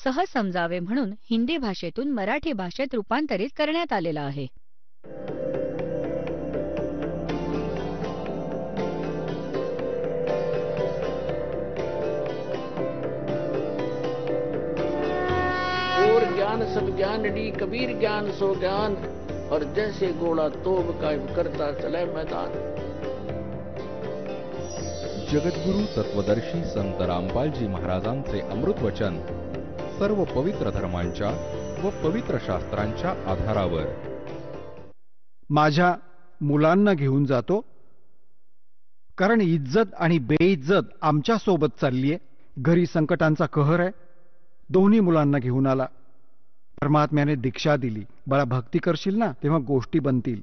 सहज समजावे म्हणून हिंदी भाषेतून मराठी भाषेत रूपांतरित करण्यात आलेला आहे ज्ञान सब ज्ञान डी कबीर ज्ञान सो ज्ञान और जैसे गोड़ा तोब कायम करता चले मैदान जगद्गुरु तत्वदर्शी संत रामपालजी महाराजांचे अमृत वचन सर्व पवित्र धर्मांच्या व पवित्र शास्त्रांच्या आधारावर माझ्या मुलांना घेऊन जातो कारण इज्जत आणि बेइज्जत आमच्या सोबत चाललीये घरी संकटांचा कहर आहे दोन्ही मुलांना घेऊन आला परमात्म्याने दीक्षा दिली बाळा भक्ती करशील ना तेव्हा गोष्टी बनतील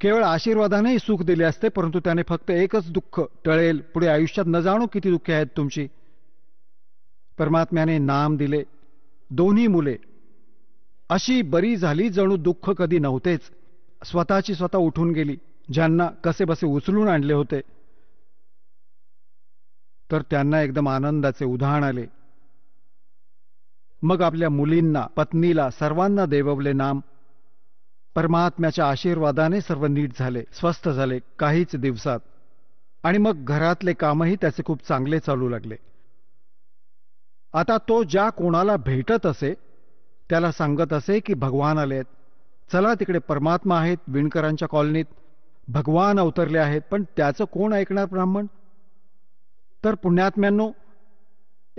केवळ आशीर्वादानेही सुख दिले असते परंतु त्याने फक्त एकच दुःख टळेल पुढे आयुष्यात न जाणो किती दुःखे आहेत तुमची परमात्म्याने नाम दिले दोन्ही मुले अशी बरी झाली जणू दुःख कधी नव्हतेच स्वतःची स्वतः उठून गेली ज्यांना कसे बसे उचलून आणले होते तर त्यांना एकदम आनंदाचे उदाहरण आले मग आपल्या मुलींना पत्नीला सर्वांना देववले नाम परमात्म्याच्या आशीर्वादाने सर्व नीट झाले स्वस्थ झाले काहीच दिवसात आणि मग घरातले कामही त्याचे खूप चांगले चालू लागले आता तो ज्या कोणाला भेटत असे त्याला सांगत असे की भगवान आले आहेत चला तिकडे परमात्मा आहेत विणकरांच्या कॉलनीत भगवान अवतरले आहेत पण त्याचं कोण ऐकणार ब्राह्मण तर पुण्यात्म्यांनो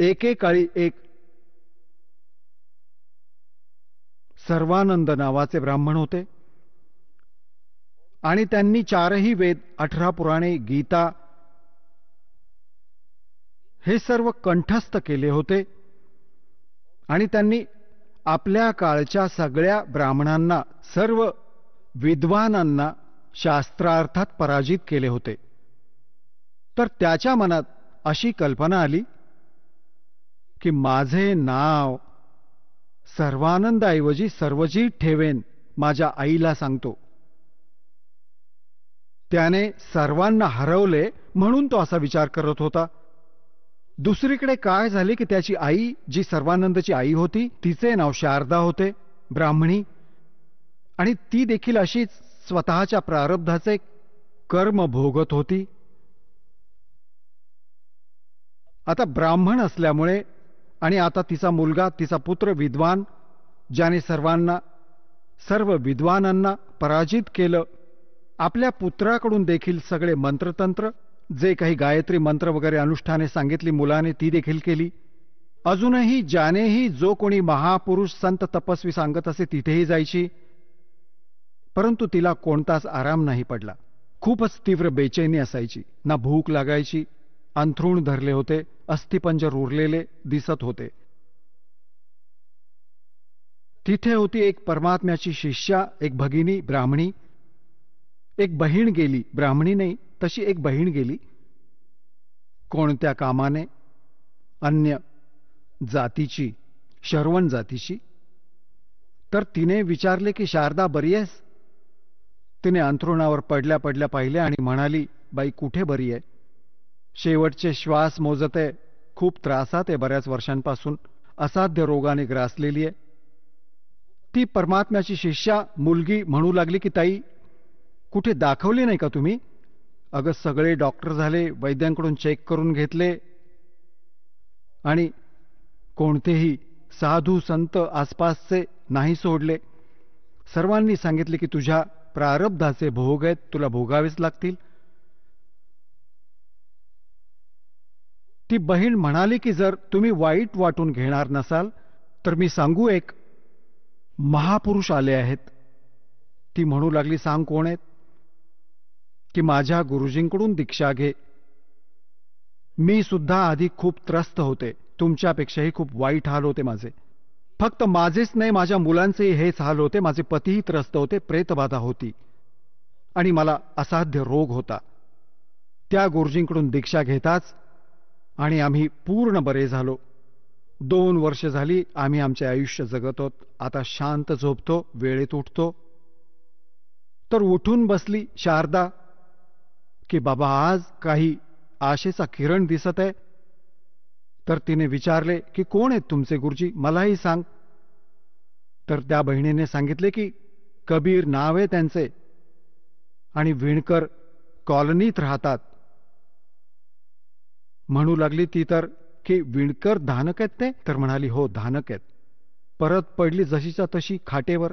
एकेकाळी एक सर्वानंद नावाचे ब्राह्मण होते आणि त्यांनी चारही वेद अठरा पुराणे गीता हे सर्व कंठस्थ केले होते आणि त्यांनी आपल्या काळच्या सगळ्या ब्राह्मणांना सर्व विद्वानांना शास्त्रार्थात पराजित केले होते तर त्याच्या मनात अशी कल्पना आली की माझे नाव सर्वानंदाऐवजी सर्वजी ठेवेन माझ्या आईला सांगतो त्याने सर्वांना हरवले म्हणून तो असा विचार करत होता दुसरीकडे काय झाले की त्याची आई जी सर्वानंदची आई होती तिचे नाव शारदा होते ब्राह्मणी आणि ती देखील अशीच स्वतःच्या प्रारब्धाचे कर्म भोगत होती आता ब्राह्मण असल्यामुळे आणि आता तिचा मुलगा तिचा पुत्र विद्वान ज्याने सर्वांना सर्व विद्वानांना पराजित केलं आपल्या पुत्राकडून देखील सगळे मंत्रतंत्र जे काही गायत्री मंत्र वगैरे अनुष्ठाने सांगितली मुलाने ती देखील केली अजूनही ज्यानेही जो कोणी महापुरुष संत तपस्वी सांगत असे तिथेही जायची परंतु तिला कोणताच आराम नाही पडला खूपच तीव्र बेचैनी असायची ना भूक लागायची अंथरूण धरले होते अस्थिपंजर उरलेले दिसत होते तिथे होती एक परमात्म्याची शिष्या एक भगिनी ब्राह्मणी एक बहीण गेली ब्राह्मणी नाही तशी एक बहीण गेली कोणत्या कामाने अन्य जातीची शर्वण जातीची तर तिने विचारले की शारदा बरी आहेस तिने अंथरुणावर पडल्या पडल्या पाहिले आणि म्हणाली बाई कुठे बरी आहे शेवटचे श्वास मोजते खूप त्रासात आहे बऱ्याच वर्षांपासून असाध्य रोगाने ग्रासलेली आहे ती परमात्म्याची शिष्या मुलगी म्हणू लागली की ताई कुठे दाखवली नाही का तुम्ही अगं सगळे डॉक्टर झाले वैद्यांकडून चेक करून घेतले आणि कोणतेही साधू संत आसपासचे नाही सोडले सर्वांनी सांगितले की तुझ्या प्रारब्धाचे भोग आहेत तुला भोगावेच लागतील ती बहीण म्हणाली की जर तुम्ही वाईट वाटून घेणार नसाल तर मी सांगू एक महापुरुष आले आहेत ती म्हणू लागली सांग कोण आहेत की माझ्या गुरुजींकडून दीक्षा घे मी सुद्धा आधी खूप त्रस्त होते तुमच्यापेक्षाही खूप वाईट हाल होते माझे फक्त माझेच नाही माझ्या मुलांचेही हेच हाल होते माझे पतीही त्रस्त होते प्रेतबाधा होती आणि मला असाध्य रोग होता त्या गुरुजींकडून दीक्षा घेताच आणि आम्ही पूर्ण बरे झालो दोन वर्ष झाली आम्ही आमचे आयुष्य जगत आहोत आता शांत झोपतो वेळेत उठतो तर उठून बसली शारदा की बाबा आज काही आशेचा किरण दिसत आहे तर तिने विचारले की कोण आहेत तुमचे गुरुजी मलाही सांग तर त्या बहिणीने सांगितले की कबीर नाव आहे त्यांचे आणि विणकर कॉलनीत राहतात म्हणू लागली ती तर की विणकर धानक आहेत ते तर म्हणाली हो धानक आहेत परत पडली जशीच्या तशी खाटेवर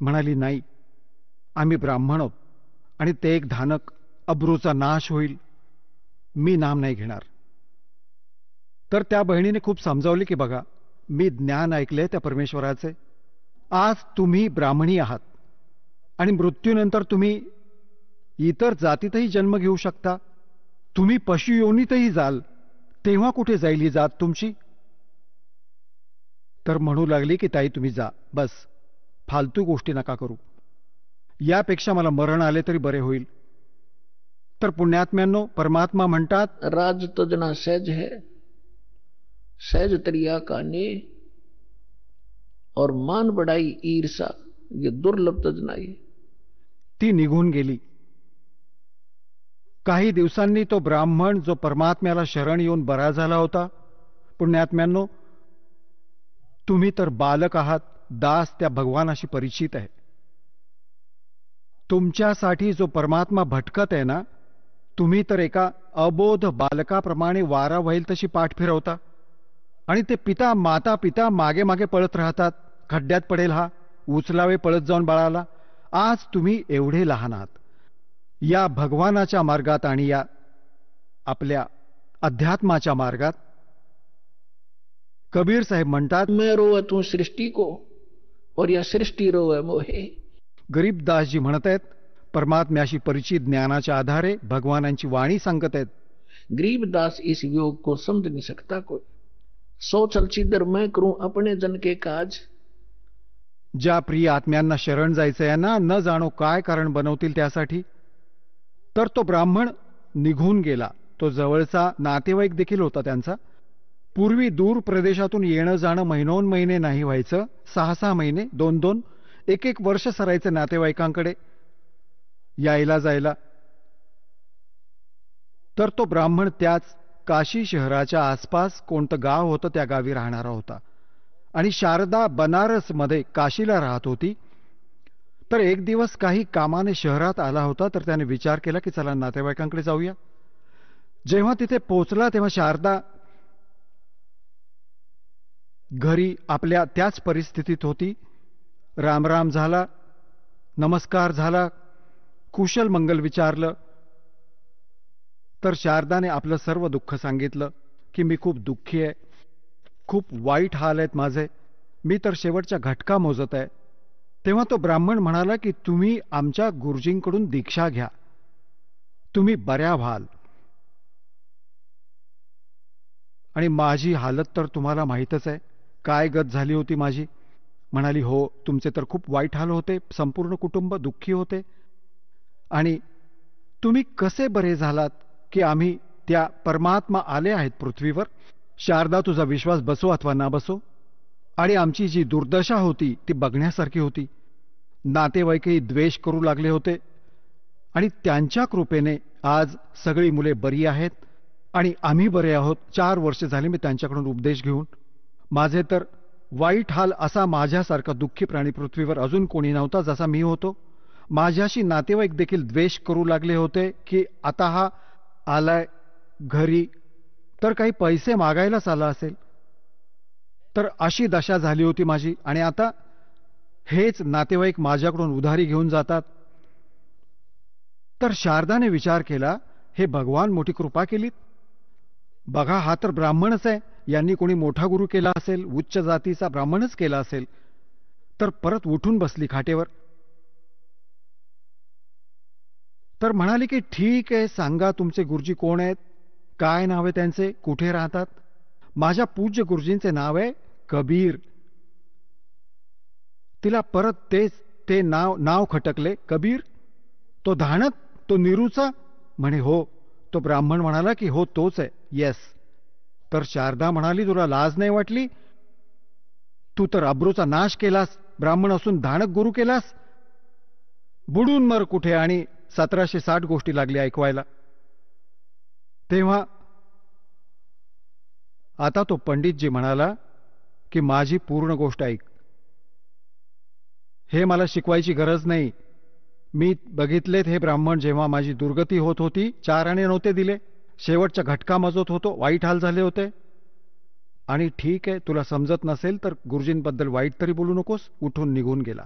म्हणाली नाही आम्ही ब्राह्मण आहोत आणि ते एक धानक अब्रूचा नाश होईल मी नाम नाही घेणार तर त्या बहिणीने खूप समजावले की बघा मी ज्ञान ऐकले त्या परमेश्वराचे आज तुम्ही ब्राह्मणी आहात आणि मृत्यूनंतर तुम्ही इतर जातीतही जन्म घेऊ शकता तुम्ही पशुयोनीतही जाल तेव्हा कुठे जाईल ही जात तुमची तर म्हणू लागली की ताई तुम्ही जा बस फालतू गोष्टी नका करू यापेक्षा मला मरण आले तरी बरे होईल तर पुण्यात्म्यांनो परमात्मा म्हणतात राज तुझना सहज है सहज तरिया और मान बडाई ईर्षा ये दुर्लभ ती निघून गेली काही दिवसांनी तो ब्राह्मण जो परमात्म्याला शरण येऊन बरा झाला होता पुण्यात्म्यांनो तुम्ही तर बालक आहात दास त्या भगवानाशी परिचित आहे तुमच्यासाठी जो परमात्मा भटकत आहे ना तुम्ही तर एका अबोध बालकाप्रमाणे वारा व्हाईल तशी पाठ फिरवता आणि ते पिता माता पिता मागे मागे पळत राहतात खड्ड्यात पडेल हा उचलावे पळत जाऊन बाळाला आज तुम्ही एवढे लहान आहात या भगवानाच्या मार्गात आणि या आपल्या अध्यात्माच्या मार्गात कबीर साहेब म्हणतात मैं सृष्टी को और या सृष्टी रोव मोहे दासजी म्हणत आहेत परमात्म्याशी परिचित ज्ञानाच्या आधारे भगवानांची वाणी सांगत आहेत गरीबदास इस योग को समझ नहीं सकता कोई सो चलचिदर मैं करू अपने जन के काज ज्या प्रिय आत्म्यांना शरण जायचं यांना न जाणो काय कारण बनवतील त्यासाठी तर तो ब्राह्मण निघून गेला तो जवळचा नातेवाईक देखील होता त्यांचा पूर्वी दूर प्रदेशातून येणं जाणं महिनोन महिने नाही व्हायचं सहा सहा महिने दोन दोन एक एक वर्ष सरायचं नातेवाईकांकडे यायला जायला तर तो ब्राह्मण त्याच काशी शहराच्या आसपास कोणतं गाव होतं त्या गावी राहणारा होता आणि शारदा बनारसमध्ये काशीला राहत होती तर एक दिवस काही कामाने शहरात आला होता तर त्याने विचार केला की चला नातेवाईकांकडे जाऊया जेव्हा तिथे पोचला तेव्हा शारदा घरी आपल्या त्याच परिस्थितीत होती रामराम झाला नमस्कार झाला कुशल मंगल विचारलं तर शारदाने आपलं सर्व दुःख सांगितलं की मी खूप दुःखी आहे खूप वाईट हाल आहेत माझे मी तर शेवटच्या घटका मोजत आहे तेव्हा तो ब्राह्मण म्हणाला की तुम्ही आमच्या गुरुजींकडून दीक्षा घ्या तुम्ही बऱ्या व्हाल आणि माझी हालत तर तुम्हाला माहीतच आहे काय गत झाली होती माझी म्हणाली हो तुमचे तर खूप वाईट हाल होते संपूर्ण कुटुंब दुःखी होते आणि तुम्ही कसे बरे झालात की आम्ही त्या परमात्मा आले आहेत पृथ्वीवर शारदा तुझा विश्वास बसो अथवा ना बसो आणि आमची जी दुर्दशा होती ती बघण्यासारखी होती नातेवाईकही द्वेष करू लागले होते आणि त्यांच्या कृपेने आज सगळी मुले बरी आहेत आणि आम्ही बरे आहोत चार वर्ष झाली मी त्यांच्याकडून उपदेश घेऊन माझे तर वाईट हाल असा माझ्यासारखा दुःखी प्राणी पृथ्वीवर अजून कोणी नव्हता जसा मी होतो माझ्याशी नातेवाईक देखील द्वेष करू लागले होते की आता हा आलाय घरी तर काही पैसे मागायलाच आला असेल तर अशी दशा झाली होती माझी आणि आता हेच नातेवाईक माझ्याकडून उधारी घेऊन जातात तर शारदाने विचार केला हे भगवान मोठी कृपा केलीत बघा हा तर ब्राह्मणच आहे यांनी कोणी मोठा गुरु केला असेल उच्च जातीचा ब्राह्मणच केला असेल तर परत उठून बसली खाटेवर तर म्हणाले की ठीक आहे सांगा तुमचे गुरुजी कोण आहेत काय नाव आहे त्यांचे कुठे राहतात माझ्या पूज्य गुरुजींचे नाव आहे कबीर तिला परत तेच ते नाव नाव खटकले कबीर तो धाणक तो निरूचा म्हणे हो तो ब्राह्मण म्हणाला की हो तोच आहे येस तर शारदा म्हणाली तुला लाज नाही वाटली तू तर अब्रूचा नाश केलास ब्राह्मण असून धाणक गुरु केलास बुडून मर कुठे आणि सतराशे साठ गोष्टी लागली ऐकवायला तेव्हा आता तो पंडितजी म्हणाला की माझी पूर्ण गोष्ट ऐक हे मला शिकवायची गरज नाही मी बघितलेत हे ब्राह्मण जेव्हा माझी दुर्गती होत होती चार आणि नव्हते दिले शेवटच्या घटका मजत होतो वाईट हाल झाले होते आणि ठीक आहे तुला समजत नसेल तर गुरुजींबद्दल वाईट तरी बोलू नकोस उठून निघून गेला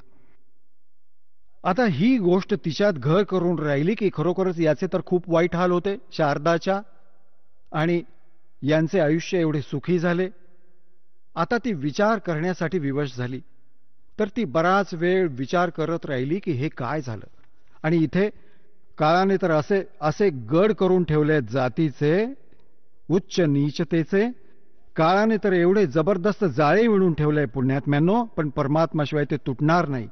आता ही गोष्ट तिच्यात घर करून राहिली की खरोखरच याचे तर खूप वाईट हाल होते शारदाच्या आणि यांचे आयुष्य एवढे सुखी झाले आता ती विचार करण्यासाठी विवश झाली तर ती बराच वेळ विचार करत राहिली की हे काय झालं आणि इथे काळाने तर असे असे गड करून ठेवले जातीचे उच्च नीचतेचे काळाने तर एवढे जबरदस्त जाळे विणून ठेवले मॅनो पण परमात्माशिवाय ते तुटणार नाही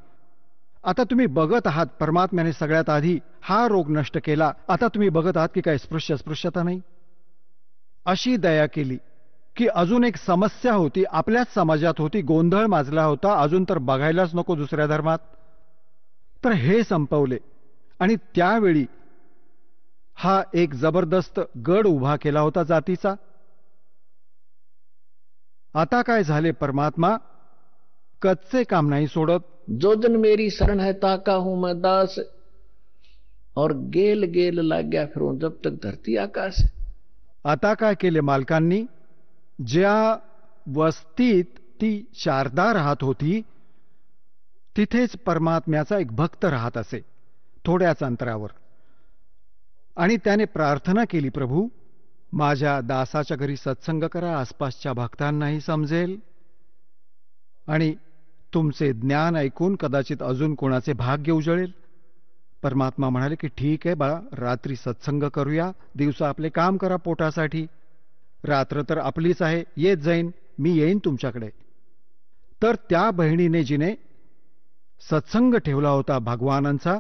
आता तुम्ही बघत आहात परमात्म्याने सगळ्यात आधी हा रोग नष्ट केला आता तुम्ही बघत आहात की काय स्पृश्य स्पृश्यता नाही अशी दया केली की अजून एक समस्या होती आपल्याच समाजात होती गोंधळ माजला होता अजून तर बघायलाच नको दुसऱ्या धर्मात तर हे संपवले आणि त्यावेळी हा एक जबरदस्त गड उभा केला होता जातीचा आता काय झाले परमात्मा कच्चे काम नाही सोडत जो जन मेरी शरण है ताका हूं मैं दास और गेल गेल लाग गया फिर जब तक धरती आकाश आता काय केले मालकांनी ज्या वस्तीत ती शारदा राहत होती तिथेच परमात्म्याचा एक भक्त राहत असे थोड्याच अंतरावर आणि त्याने प्रार्थना केली प्रभू माझ्या दासाच्या घरी सत्संग करा आसपासच्या भक्तांनाही समजेल आणि तुमचे ज्ञान ऐकून कदाचित अजून कोणाचे भाग्य उजळेल परमात्मा म्हणाले की ठीक आहे बाळा रात्री सत्संग करूया दिवसा आपले काम करा पोटासाठी रात्र तर आपलीच आहे येत जाईन मी येईन तुमच्याकडे तर त्या बहिणीने जिने सत्संग ठेवला होता भगवानांचा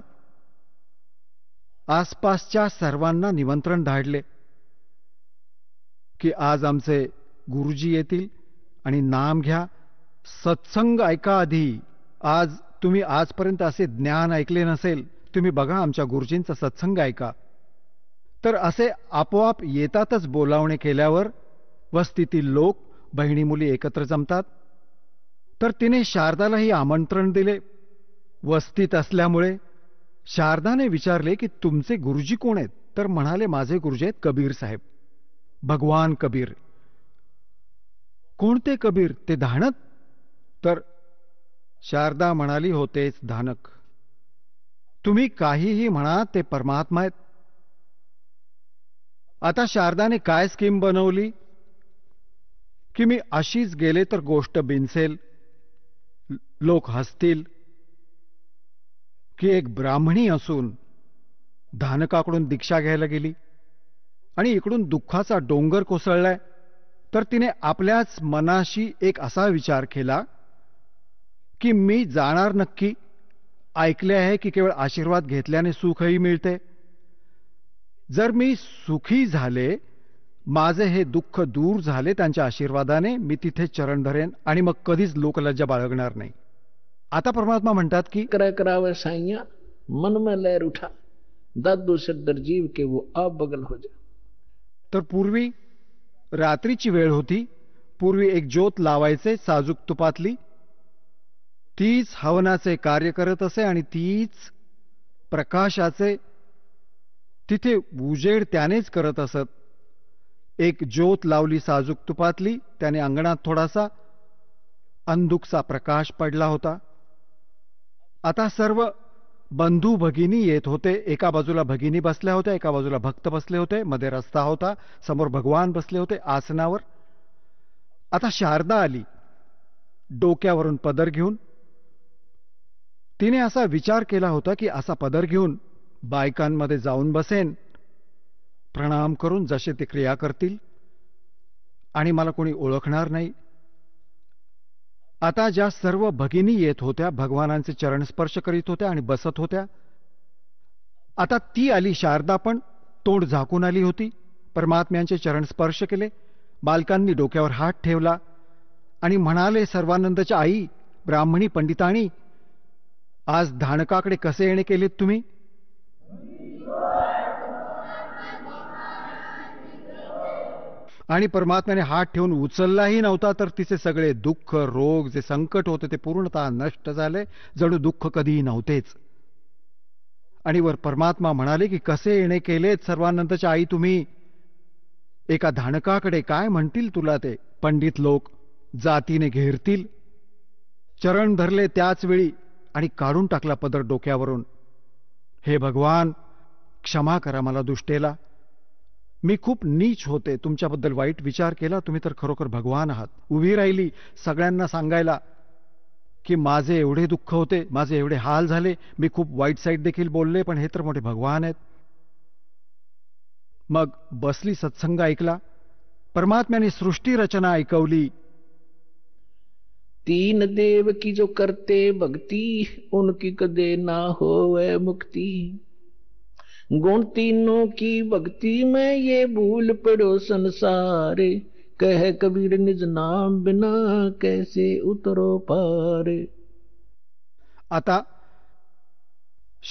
आसपासच्या सर्वांना निमंत्रण धाडले की आज आमचे गुरुजी येतील आणि नाम घ्या सत्संग ऐका आधी आज तुम्ही आजपर्यंत असे ज्ञान ऐकले नसेल तुम्ही बघा आमच्या गुरुजींचा सत्संग ऐका तर असे आपोआप येतातच बोलावणे केल्यावर वस्तीतील लोक बहिणी मुली एकत्र जमतात तर तिने शारदालाही आमंत्रण दिले वस्तीत असल्यामुळे शारदाने विचारले की तुमचे गुरुजी कोण आहेत तर म्हणाले माझे गुरुजी आहेत कबीर साहेब भगवान कबीर कोणते कबीर ते धाणत तर शारदा म्हणाली होतेच धानक तुम्ही काहीही म्हणा ते परमात्मा आहेत आता शारदाने काय स्कीम बनवली की मी अशीच गेले तर गोष्ट बिनसेल लोक हसतील की एक ब्राह्मणी असून धानकाकडून दीक्षा घ्यायला गेली आणि इकडून दुःखाचा डोंगर कोसळलाय तर तिने आपल्याच मनाशी एक असा विचार केला की मी जाणार नक्की ऐकले आहे की केवळ आशीर्वाद घेतल्याने सुखही मिळते जर मी सुखी झाले माझे हे दुःख दूर झाले त्यांच्या आशीर्वादाने मी तिथे चरण धरेन आणि मग कधीच लोकलज्जा बाळगणार नाही आता परमात्मा म्हणतात की करा करावं साइया मन में लहर उठा दादू सद्दर जीव के वो अबगल हो जा तर पूर्वी रात्रीची वेळ होती पूर्वी एक ज्योत लावायचे साजूक तुपातली तीच हवनाचे कार्य करत असे आणि तीच प्रकाशाचे तिथे उजेड त्यानेच करत असत एक ज्योत लावली साजूक तुपातली त्याने अंगणात थोडासा अंदुकचा प्रकाश पडला होता आता सर्व बंधू भगिनी येत होते एका बाजूला भगिनी बसल्या होत्या एका बाजूला भक्त बसले होते मध्ये रस्ता होता समोर भगवान बसले होते आसनावर आता शारदा आली डोक्यावरून पदर घेऊन तिने असा विचार केला होता की असा पदर घेऊन बायकांमध्ये जाऊन बसेन प्रणाम करून जसे ते क्रिया करतील आणि मला कोणी ओळखणार नाही आता ज्या सर्व भगिनी येत होत्या भगवानांचे चरण स्पर्श करीत होत्या आणि बसत होत्या आता ती आली शारदा पण तोंड झाकून आली होती परमात्म्यांचे चरण स्पर्श केले बालकांनी डोक्यावर हात ठेवला आणि म्हणाले सर्वानंदच्या आई ब्राह्मणी पंडितानी आज धानकाकडे कसे येणे केले तुम्ही आणि परमात्म्याने हात ठेवून उचललाही नव्हता तर तिचे सगळे दुःख रोग जे संकट होते ते पूर्णतः नष्ट झाले जणू दुःख कधीही नव्हतेच आणि वर परमात्मा म्हणाले की कसे येणे केलेत सर्वानंदच्या आई तुम्ही एका धानकाकडे काय म्हणतील तुला ते पंडित लोक जातीने घेरतील चरण धरले त्याच वेळी आणि काढून टाकला पदर डोक्यावरून हे भगवान क्षमा करा मला दुष्टेला मी खूप नीच होते तुमच्याबद्दल वाईट विचार केला तुम्ही तर खरोखर भगवान आहात उभी राहिली सगळ्यांना सांगायला की माझे एवढे दुःख होते माझे एवढे हाल झाले मी खूप वाईट साईड देखील बोलले पण हे तर मोठे भगवान आहेत मग बसली सत्संग ऐकला परमात्म्याने सृष्टी रचना ऐकवली तीन देव की जो करते भक्ति उनकी कदे ना हो मुक्ति गुण तीनों की भक्ति में ये भूल पड़ो संसार कह कबीर निज नाम बिना कैसे उतरो पार आता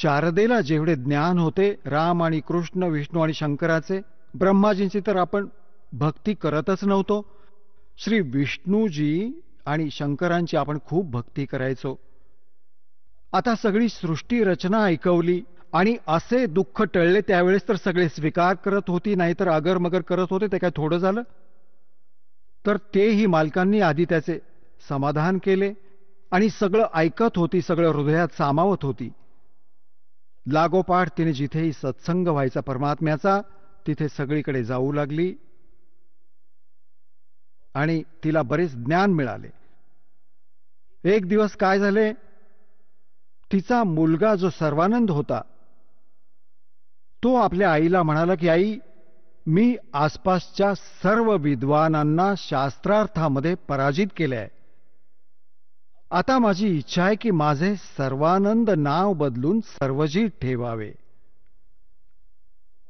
शारदेला जेवढे ज्ञान होते राम आणि कृष्ण विष्णू आणि शंकराचे ब्रह्माजींची तर आपण भक्ती करतच नव्हतो श्री विष्णूजी आणि शंकरांची आपण खूप भक्ती करायचो आता सगळी सृष्टी रचना ऐकवली आणि असे दुःख टळले त्यावेळेस तर सगळे स्वीकार करत होती नाहीतर मगर करत होते ते काय थोडं झालं तर तेही मालकांनी आधी त्याचे समाधान केले आणि सगळं ऐकत होती सगळं हृदयात सामावत होती लागोपाठ तिने जिथेही सत्संग व्हायचा परमात्म्याचा तिथे सगळीकडे जाऊ लागली आणि तिला बरेच ज्ञान मिळाले एक दिवस काय झाले तिचा मुलगा जो सर्वानंद होता तो आपल्या आईला म्हणाला की आई मी आसपासच्या सर्व विद्वानांना शास्त्रार्थामध्ये पराजित केले आहे आता माझी इच्छा आहे की माझे सर्वानंद नाव बदलून सर्वजी ठेवावे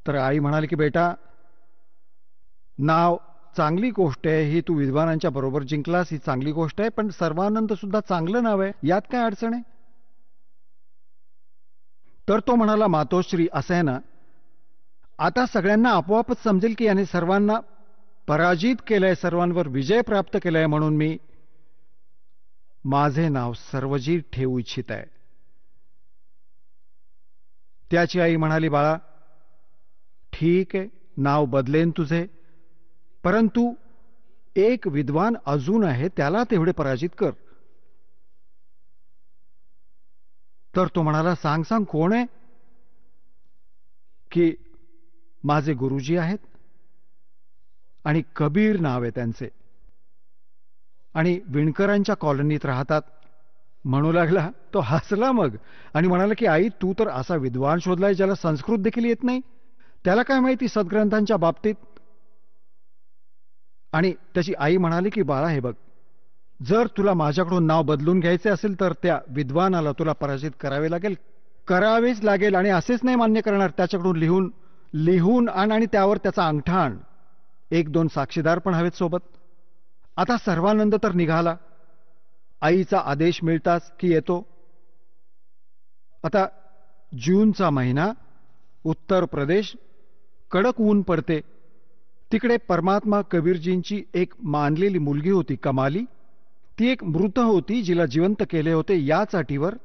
तर आई म्हणाली की बेटा नाव चांगली गोष्ट आहे ही तू विद्वानांच्या बरोबर जिंकलास ही चांगली गोष्ट आहे पण सर्वानंद सुद्धा चांगलं नाव आहे यात काय अडचण आहे तर तो म्हणाला मातोश्री असं आहे ना आता सगळ्यांना आपोआपच समजेल की याने सर्वांना पराजित केलंय सर्वांवर विजय प्राप्त केलाय म्हणून मी माझे नाव सर्वजी ठेवू इच्छित आहे त्याची आई म्हणाली बाळा ठीक आहे नाव बदलेन तुझे परंतु एक विद्वान अजून आहे त्याला तेवढे पराजित कर तर तो म्हणाला सांग सांग कोण आहे की माझे गुरुजी आहेत आणि कबीर नाव आहे त्यांचे आणि विणकरांच्या कॉलनीत राहतात म्हणू लागला तो हसला मग आणि म्हणाला की आई तू तर असा विद्वान शोधलाय ज्याला संस्कृत देखील येत नाही त्याला काय माहिती सद्ग्रंथांच्या बाबतीत आणि त्याची आई म्हणाली की बाळा हे बघ जर तुला माझ्याकडून नाव बदलून घ्यायचे असेल तर त्या विद्वानाला तुला पराजित करावे लागेल करावेच लागेल आणि असेच नाही मान्य करणार त्याच्याकडून लिहून लिहून आण आणि त्यावर त्याचा अंगठा आण एक दोन साक्षीदार पण हवेत सोबत आता सर्वानंद तर निघाला आईचा आदेश मिळताच की येतो आता जूनचा महिना उत्तर प्रदेश कडक ऊन पडते तिकडे परमात्मा कबीरजींची एक मानलेली मुलगी होती कमाली ती एक मृत होती जिला जिवंत केले होते याच अटीवर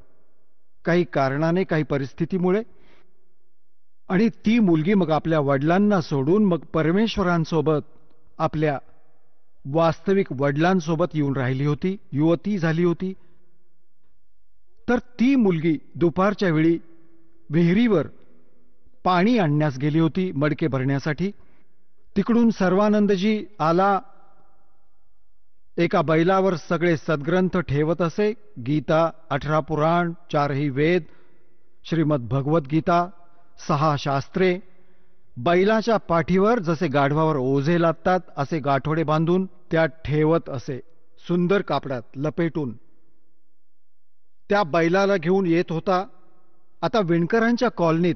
काही कारणाने काही परिस्थितीमुळे आणि ती मुलगी मग आपल्या वडिलांना सोडून मग परमेश्वरांसोबत आपल्या वास्तविक वडिलांसोबत येऊन राहिली होती युवती झाली होती तर ती मुलगी दुपारच्या वेळी विहिरीवर पाणी आणण्यास गेली होती मडके भरण्यासाठी तिकडून सर्वानंदजी आला एका बैलावर सगळे सद्ग्रंथ ठेवत असे गीता अठरा पुराण चारही वेद श्रीमद गीता, सहा शास्त्रे बैलाच्या पाठीवर जसे गाढवावर ओझे लागतात असे गाठोडे बांधून त्या ठेवत असे सुंदर कापडात लपेटून त्या बैलाला घेऊन येत होता आता विणकरांच्या कॉलनीत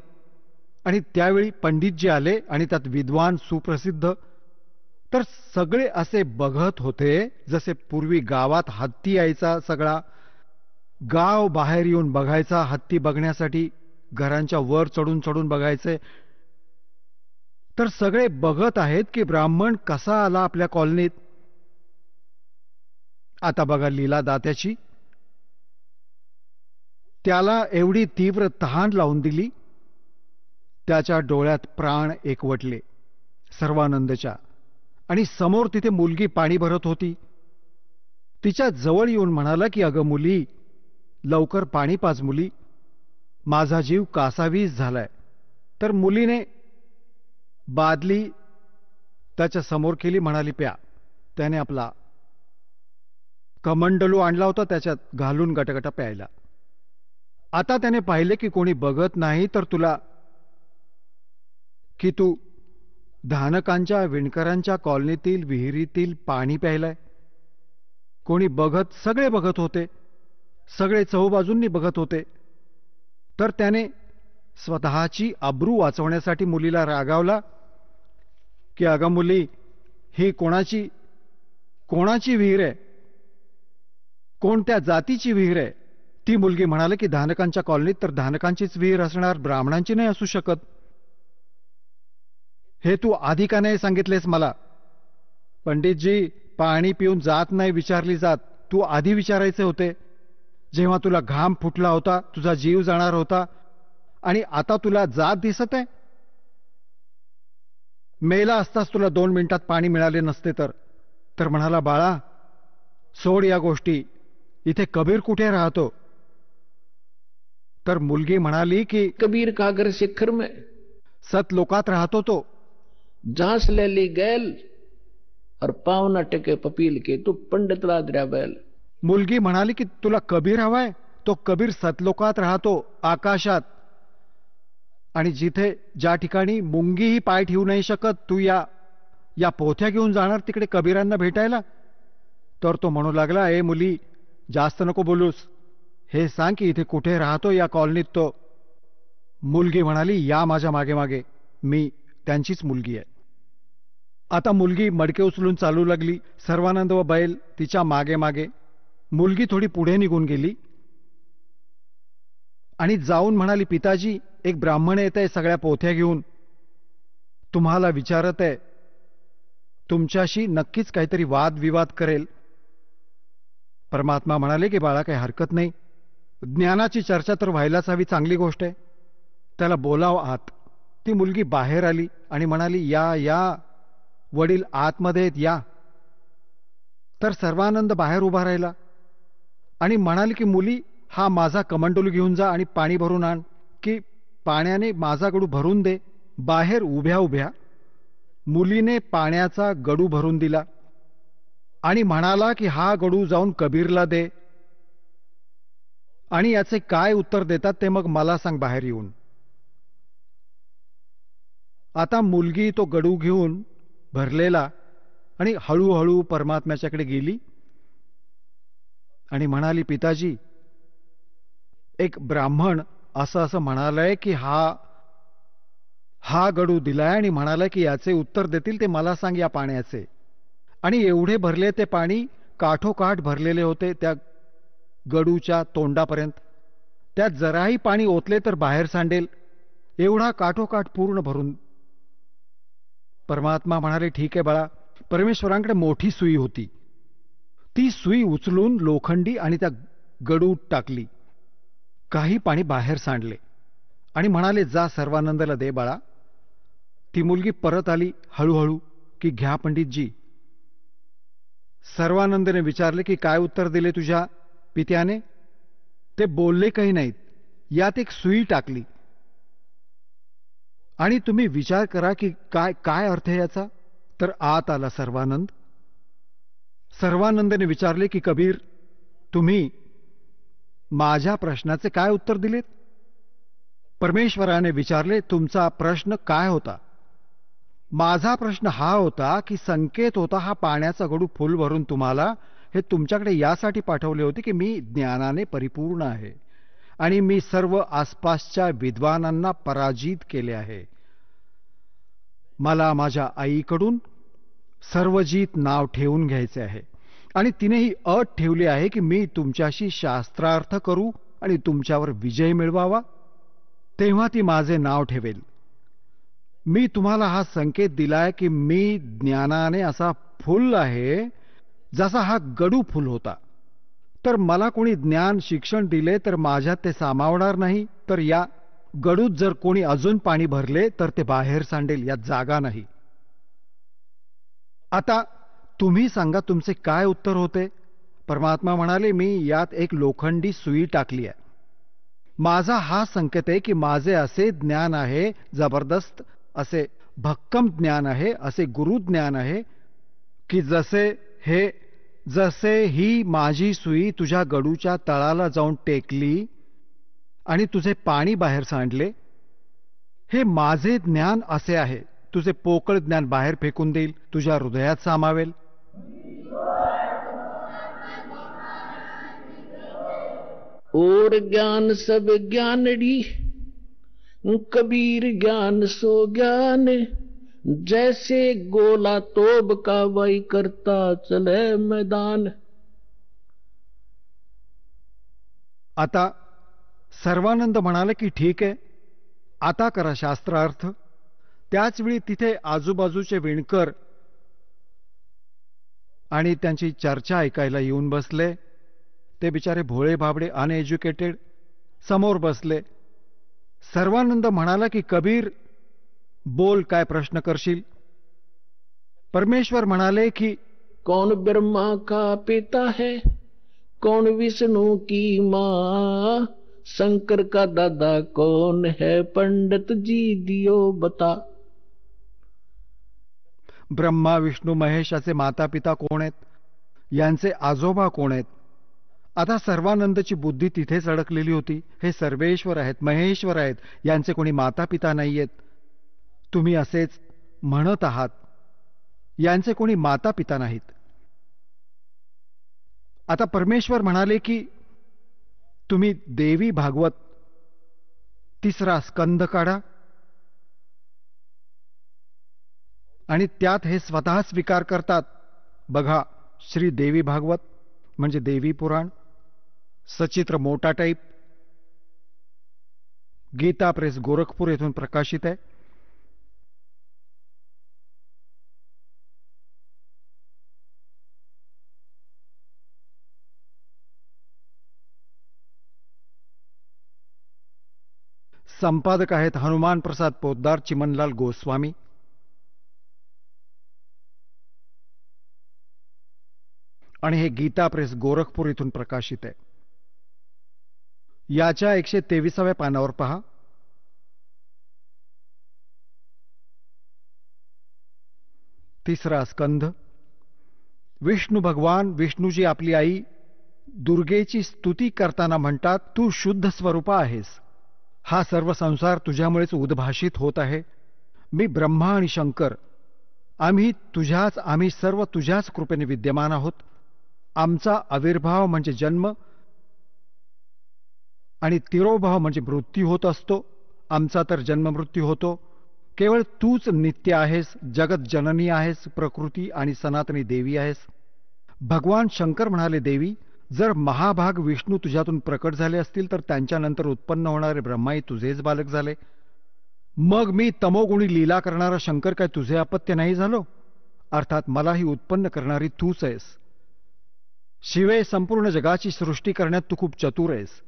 आणि त्यावेळी पंडितजी आले आणि त्यात विद्वान सुप्रसिद्ध तर सगळे असे बघत होते जसे पूर्वी गावात हत्ती यायचा सगळा गाव बाहेर येऊन बघायचा हत्ती बघण्यासाठी घरांच्या वर चढून चढून बघायचे तर सगळे बघत आहेत की ब्राह्मण कसा आला आपल्या कॉलनीत आता बघा लीला दात्याची त्याला एवढी तीव्र तहान लावून दिली त्याच्या डोळ्यात प्राण एकवटले सर्वानंदच्या आणि समोर तिथे मुलगी पाणी भरत होती तिच्या जवळ येऊन म्हणाला की अगं मुली लवकर पाणी पाज मुली माझा जीव कासावीस झालाय तर मुलीने बादली त्याच्या समोर केली म्हणाली प्या त्याने आपला कमंडलू आणला होता त्याच्यात घालून गटगटा प्यायला आता त्याने पाहिले की कोणी बघत नाही तर तुला की तू धानकांच्या विणकरांच्या कॉलनीतील विहिरीतील पाणी प्यायलाय कोणी बघत सगळे बघत होते सगळे चहूबाजूंनी बघत होते तर त्याने स्वतःची अब्रू वाचवण्यासाठी मुलीला रागावला की अगं मुली ही कोणाची कोणाची विहीर आहे कोणत्या जातीची विहीर आहे ती मुलगी म्हणाली की धानकांच्या कॉलनीत तर धानकांचीच विहीर असणार ब्राह्मणांची नाही असू शकत हे तू आधी का नाही सांगितलेस मला पंडितजी पाणी पिऊन जात नाही विचारली जात तू आधी विचारायचे होते जेव्हा तुला घाम फुटला होता तुझा जीव जाणार होता आणि आता तुला जात दिसत आहे मेला असताच तुला दोन मिनिटात पाणी मिळाले नसते तर तर म्हणाला बाळा सोड या गोष्टी इथे कबीर कुठे राहतो तर मुलगी म्हणाली की कबीर कागर शिखर में सत लोकात राहतो तो झांस ले ली गैल और पाव टेके पपील के तू पंडितला बैल मुलगी म्हणाली की तुला कबीर हवाय तो कबीर सतलोकात राहतो आकाशात आणि जिथे ज्या ठिकाणी मुंगीही पाय ठेवू नाही शकत तू या या पोथ्या घेऊन जाणार तिकडे कबीरांना भेटायला तर तो म्हणू लागला ए मुली जास्त नको बोलूस हे सांग की इथे कुठे राहतो या कॉलनीत तो मुलगी म्हणाली या माझ्या मागे मागे मी त्यांचीच मुलगी आहे आता मुलगी मडके उचलून चालू लागली सर्वानंद व बैल तिच्या मागे मागे मुलगी थोडी पुढे निघून गेली आणि जाऊन म्हणाली पिताजी एक ब्राह्मण येत आहे सगळ्या पोथ्या घेऊन तुम्हाला विचारत आहे तुमच्याशी नक्कीच काहीतरी वादविवाद करेल परमात्मा म्हणाले की बाळा काही हरकत नाही ज्ञानाची चर्चा तर व्हायलाच हवी चांगली गोष्ट आहे त्याला बोलाव आत ती मुलगी बाहेर आली आणि म्हणाली या या वडील आतमध्ये येत या तर सर्वानंद बाहेर उभा राहिला आणि म्हणाले की मुली हा माझा कमंडोल घेऊन जा आणि पाणी भरून आण की पाण्याने माझा गडू भरून दे बाहेर उभ्या उभ्या मुलीने पाण्याचा गडू भरून दिला आणि म्हणाला की हा गडू जाऊन कबीरला दे आणि याचे काय उत्तर देतात ते मग मला सांग बाहेर येऊन आता मुलगी तो गडू घेऊन भरलेला आणि हळूहळू परमात्म्याच्याकडे गेली आणि म्हणाली पिताजी एक ब्राह्मण असं असं म्हणालय की हा हा गडू दिलाय आणि म्हणाला की याचे उत्तर देतील ते मला सांग या पाण्याचे आणि एवढे भरले ते पाणी काठोकाठ भरलेले होते त्या गडूच्या तोंडापर्यंत त्यात जराही पाणी ओतले तर बाहेर सांडेल एवढा काठोकाठ पूर्ण भरून परमात्मा म्हणाले ठीक आहे बाळा परमेश्वरांकडे मोठी सुई होती ती सुई उचलून लोखंडी आणि त्या गडूत टाकली काही पाणी बाहेर सांडले आणि म्हणाले जा सर्वानंदला दे बाळा ती मुलगी परत आली हळूहळू की घ्या पंडितजी सर्वानंदने विचारले की काय उत्तर दिले तुझ्या पित्याने ते बोलले काही नाहीत यात एक सुई टाकली आणि तुम्ही विचार करा की काय काय अर्थ आहे याचा तर आत आला सर्वानंद सर्वानंदने विचारले की कबीर तुम्ही माझ्या प्रश्नाचे काय उत्तर दिलेत परमेश्वराने विचारले तुमचा प्रश्न काय होता माझा प्रश्न हा होता की संकेत होता हा पाण्याचा गडू फुल भरून तुम्हाला हे तुमच्याकडे यासाठी पाठवले होते की मी ज्ञानाने परिपूर्ण आहे आणि मी सर्व आसपासच्या विद्वानांना पराजित केले आहे मला माझ्या आईकडून सर्वजीत नाव ठेवून घ्यायचे आहे आणि तिने ही अट ठेवली आहे की मी तुमच्याशी शास्त्रार्थ करू आणि तुमच्यावर विजय मिळवावा तेव्हा ती माझे नाव ठेवेल मी तुम्हाला हा संकेत दिलाय की मी ज्ञानाने असा फुल आहे जसा हा गडू फुल होता तर मला कोणी ज्ञान शिक्षण दिले तर माझ्यात ते सामावणार नाही तर या गडूत जर कोणी अजून पाणी भरले तर ते बाहेर सांडेल यात जागा नाही आता तुम्ही सांगा तुमचे काय उत्तर होते परमात्मा म्हणाले मी यात एक लोखंडी सुई टाकली आहे माझा हा संकेत आहे की माझे असे ज्ञान आहे जबरदस्त असे भक्कम ज्ञान आहे असे गुरु ज्ञान आहे की जसे हे जसे ही माझी सुई तुझ्या गडूच्या तळाला जाऊन टेकली आणि तुझे पाणी बाहेर सांडले हे माझे ज्ञान असे आहे तुझे पोकळ ज्ञान बाहेर फेकून देईल तुझ्या हृदयात सामावेल ओर ज्ञान सब ज्ञानडी कबीर ज्ञान सो ज्ञान जैसे गोला तोब का वही करता चले मैदान आता सर्वानंद म्हणाले की ठीक आहे आता करा शास्त्रार्थ त्याच त्याचवेळी तिथे आजूबाजूचे विणकर आणि त्यांची चर्चा ऐकायला येऊन बसले ते बिचारे भोळे भाबडे अनएज्युकेटेड समोर बसले सर्वानंद म्हणाला की कबीर बोल काय प्रश्न करशील परमेश्वर म्हणाले की कोण ब्रह्मा का पिता है कोण विष्णू की मा शंकर का दादा कोण है पंडित जी दियो बता ब्रह्मा विष्णू महेशाचे माता पिता कोण आहेत यांचे आजोबा कोण आहेत आता सर्वानंदची बुद्धी तिथेच अडकलेली होती हे सर्वेश्वर आहेत महेश्वर आहेत यांचे कोणी माता पिता नाही आहेत तुम्ही असेच म्हणत आहात यांचे कोणी माता पिता नाहीत आता परमेश्वर म्हणाले की तुम्ही देवी भागवत तिसरा स्कंद काढा आणि त्यात हे स्वतः स्वीकार करतात बघा श्री देवी भागवत म्हणजे देवी पुराण सचित्र मोटा टाईप गीता प्रेस गोरखपूर येथून प्रकाशित आहे संपादक आहेत हनुमान प्रसाद पोद्दार चिमनलाल गोस्वामी आणि हे गीता प्रेस गोरखपूर इथून प्रकाशित आहे याच्या एकशे तेविसाव्या पानावर पहा तिसरा स्कंध विष्णू भगवान विष्णूजी आपली आई दुर्गेची स्तुती करताना म्हणतात तू शुद्ध स्वरूपा आहेस हा सर्व संसार तुझ्यामुळेच उद्भाषित होत आहे मी ब्रह्मा आणि शंकर आम्ही तुझ्याच आम्ही सर्व तुझ्याच कृपेने विद्यमान आहोत आमचा आविर्भाव म्हणजे जन्म आणि तिरोभाव म्हणजे मृत्यू होत असतो आमचा तर जन्ममृत्यू होतो केवळ तूच नित्य आहेस जगत जननी आहेस प्रकृती आणि सनातनी देवी आहेस भगवान शंकर म्हणाले देवी जर महाभाग विष्णू तुझ्यातून प्रकट झाले असतील तर त्यांच्यानंतर उत्पन्न होणारे ब्रह्माई तुझेच बालक झाले मग मी तमोगुणी लीला करणारा शंकर काय तुझे अपत्य नाही झालो अर्थात मलाही उत्पन्न करणारी तूच आहेस शिवे संपूर्ण जगाची सृष्टी करण्यात तू खूप चतुर आहेस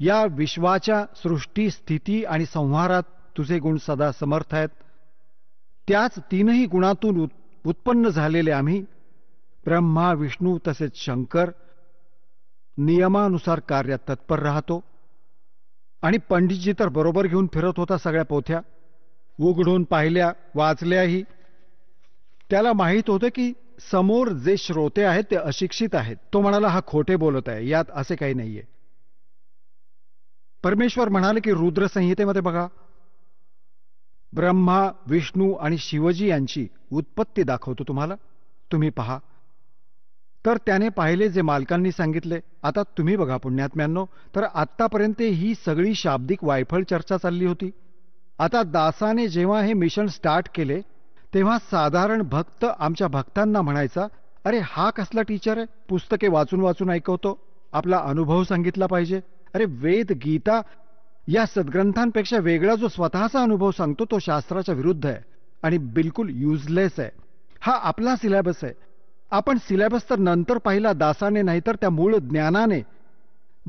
या विश्वाच्या सृष्टी स्थिती आणि संहारात तुझे गुण सदा समर्थ आहेत त्याच तीनही गुणातून उत्पन्न झालेले आम्ही ब्रह्मा विष्णू तसेच शंकर नियमानुसार कार्यात तत्पर राहतो आणि पंडितजी तर बरोबर घेऊन फिरत होता सगळ्या पोथ्या उघडून पाहिल्या वाचल्याही त्याला माहीत होतं की समोर जे श्रोते आहेत ते अशिक्षित आहेत तो म्हणाला हा खोटे बोलत आहे यात असे काही नाहीये परमेश्वर म्हणाले की रुद्रसंहितेमध्ये बघा ब्रह्मा विष्णू आणि शिवजी यांची उत्पत्ती दाखवतो तुम्हाला तुम्ही पहा तर त्याने पाहिले जे मालकांनी सांगितले आता तुम्ही बघा पुण्यात्म्यांनो तर आत्तापर्यंत ही सगळी शाब्दिक वायफळ चर्चा चालली होती आता दासाने जेव्हा हे मिशन स्टार्ट केले तेव्हा साधारण भक्त आमच्या भक्तांना म्हणायचा अरे हा कसला टीचर आहे पुस्तके वाचून वाचून ऐकवतो आपला अनुभव सांगितला पाहिजे अरे वेद गीता या सद्ग्रंथांपेक्षा वेगळा जो स्वतःचा अनुभव सांगतो तो शास्त्राच्या विरुद्ध आहे आणि बिलकुल युजलेस आहे हा आपला सिलेबस आहे आपण सिलेबस तर नंतर पाहिला दासाने नाही तर त्या मूळ ज्ञानाने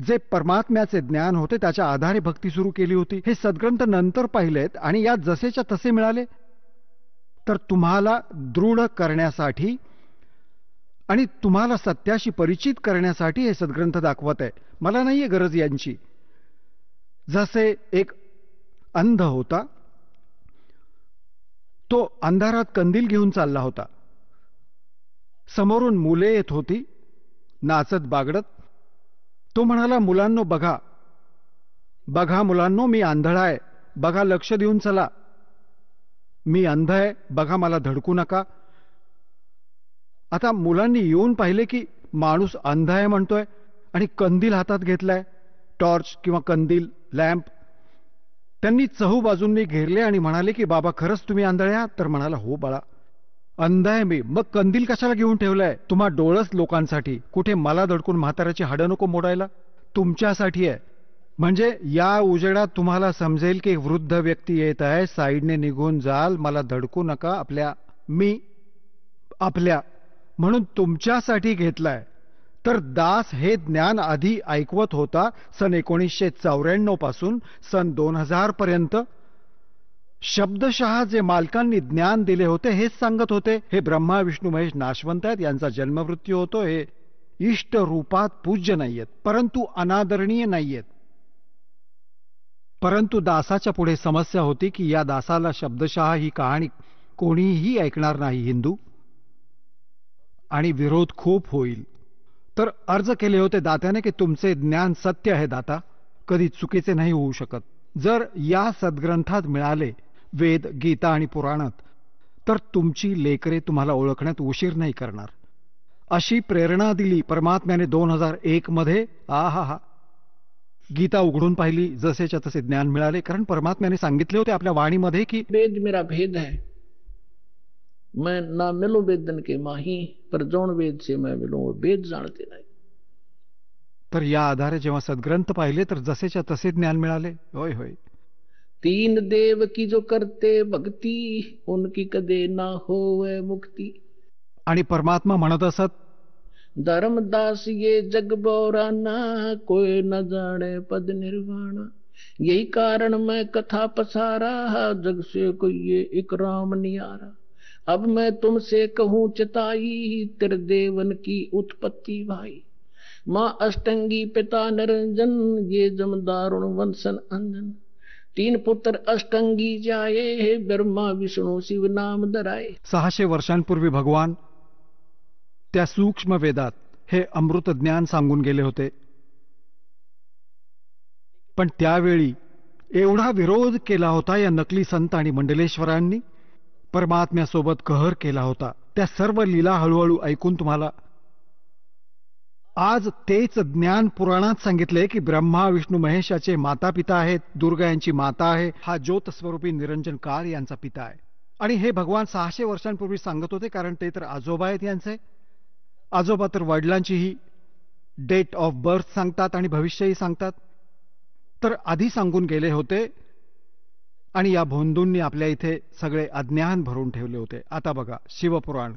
जे परमात्म्याचे ज्ञान होते त्याच्या आधारे भक्ती सुरू केली होती हे सद्ग्रंथ नंतर पाहिलेत आणि या जसेच्या तसे मिळाले तर तुम्हाला दृढ करण्यासाठी आणि तुम्हाला सत्याशी परिचित करण्यासाठी हे सद्ग्रंथ दाखवत आहे मला नाही आहे गरज यांची जसे एक अंध होता तो अंधारात कंदील घेऊन चालला होता समोरून मुले येत होती नाचत बागडत तो म्हणाला मुलांनो बघा बघा मुलांनो मी आंधळा आहे बघा लक्ष देऊन चला मी अंध आहे बघा मला धडकू नका आता मुलांनी येऊन पाहिले की माणूस अंध आहे म्हणतोय आणि कंदील हातात घेतलाय टॉर्च किंवा कंदील लॅम्प त्यांनी चहू बाजूंनी घेरले आणि म्हणाले की बाबा खरंच तुम्ही आंधळ्या तर म्हणाला हो बाळा अंध आहे मी मग कंदील कशाला घेऊन ठेवलाय तुम्हा डोळस लोकांसाठी कुठे मला धडकून म्हाताऱ्याची हाडं नको मोडायला तुमच्यासाठी आहे म्हणजे या उजेडात तुम्हाला समजेल की वृद्ध व्यक्ती येत आहे साईडने निघून जाल मला धडकू नका आपल्या मी आपल्या म्हणून तुमच्यासाठी घेतलाय तर दास हे ज्ञान आधी ऐकवत होता सन एकोणीसशे चौऱ्याण्णव पासून सन दोन हजार पर्यंत शब्दशहा जे मालकांनी ज्ञान दिले होते हेच सांगत होते हे ब्रह्मा विष्णू महेश नाशवंत आहेत यांचा जन्ममृत्यू होतो हे इष्ट रूपात पूज्य नाहीयेत परंतु अनादरणीय नाहीयेत परंतु दासाच्या पुढे समस्या होती की या दासाला शब्दशः ही कहाणी कोणीही ऐकणार नाही हिंदू आणि विरोध खूप होईल तर अर्ज केले होते दात्याने की तुमचे ज्ञान सत्य आहे दाता कधी चुकीचे नाही होऊ शकत जर या सद्ग्रंथात मिळाले वेद गीता आणि पुराणात तर तुमची लेकरे तुम्हाला ओळखण्यात उशीर नाही करणार अशी प्रेरणा दिली परमात्म्याने दोन हजार एकमध्ये आ हा हा गीता उघडून पाहिली जसेच्या तसे ज्ञान मिळाले कारण परमात्म्याने सांगितले होते आपल्या वाणीमध्ये की वेद मेरा भेद है मैं ना मिलो वेदन के माही पर जोण वेद से मैं मिलो वेद जाणते नाही तर या आधारे जेव्हा सद्ग्रंथ पाहिले तर जसेच्या तसे ज्ञान मिळाले होय होय तीन देव की जो करते भक्ति उनकी कदे ना हो मुक्ति आणि परमात्मा म्हणत असत धर्मदास ये जग बोराना कोई न जाने पद निर्वाण यही कारण मैं कथा पसारा जग से को ये राम नियारा अब मैं तुमसे कहूं चिताई त्रिदेवन की उत्पत्ति भाई माँ अष्टंगी पिता निरंजन ये जमदारुण वंशन अंजन तीन पुत्र अष्टंगी जाये हे ब्रह्मा विष्णू शिव नाम धराय सहाशे वर्षांपूर्वी भगवान त्या सूक्ष्म वेदात हे अमृत ज्ञान सांगून गेले होते पण त्यावेळी एवढा विरोध केला होता या नकली संत आणि मंडलेश्वरांनी परमात्म्यासोबत कहर केला होता त्या सर्व लीला हळूहळू ऐकून तुम्हाला आज तेच ज्ञान पुराणात सांगितले की ब्रह्मा विष्णू महेशाचे माता पिता आहेत दुर्गा यांची माता आहे हा ज्योत निरंजन निरंजनकार यांचा पिता आहे आणि हे भगवान सहाशे वर्षांपूर्वी सांगत होते कारण ते तर आजोबा आहेत यांचे आजोबा तर वडिलांचीही डेट ऑफ बर्थ सांगतात आणि भविष्यही सांगतात तर आधी सांगून गेले होते आणि या भोंदूंनी आपल्या इथे सगळे अज्ञान भरून ठेवले होते आता बघा शिवपुराण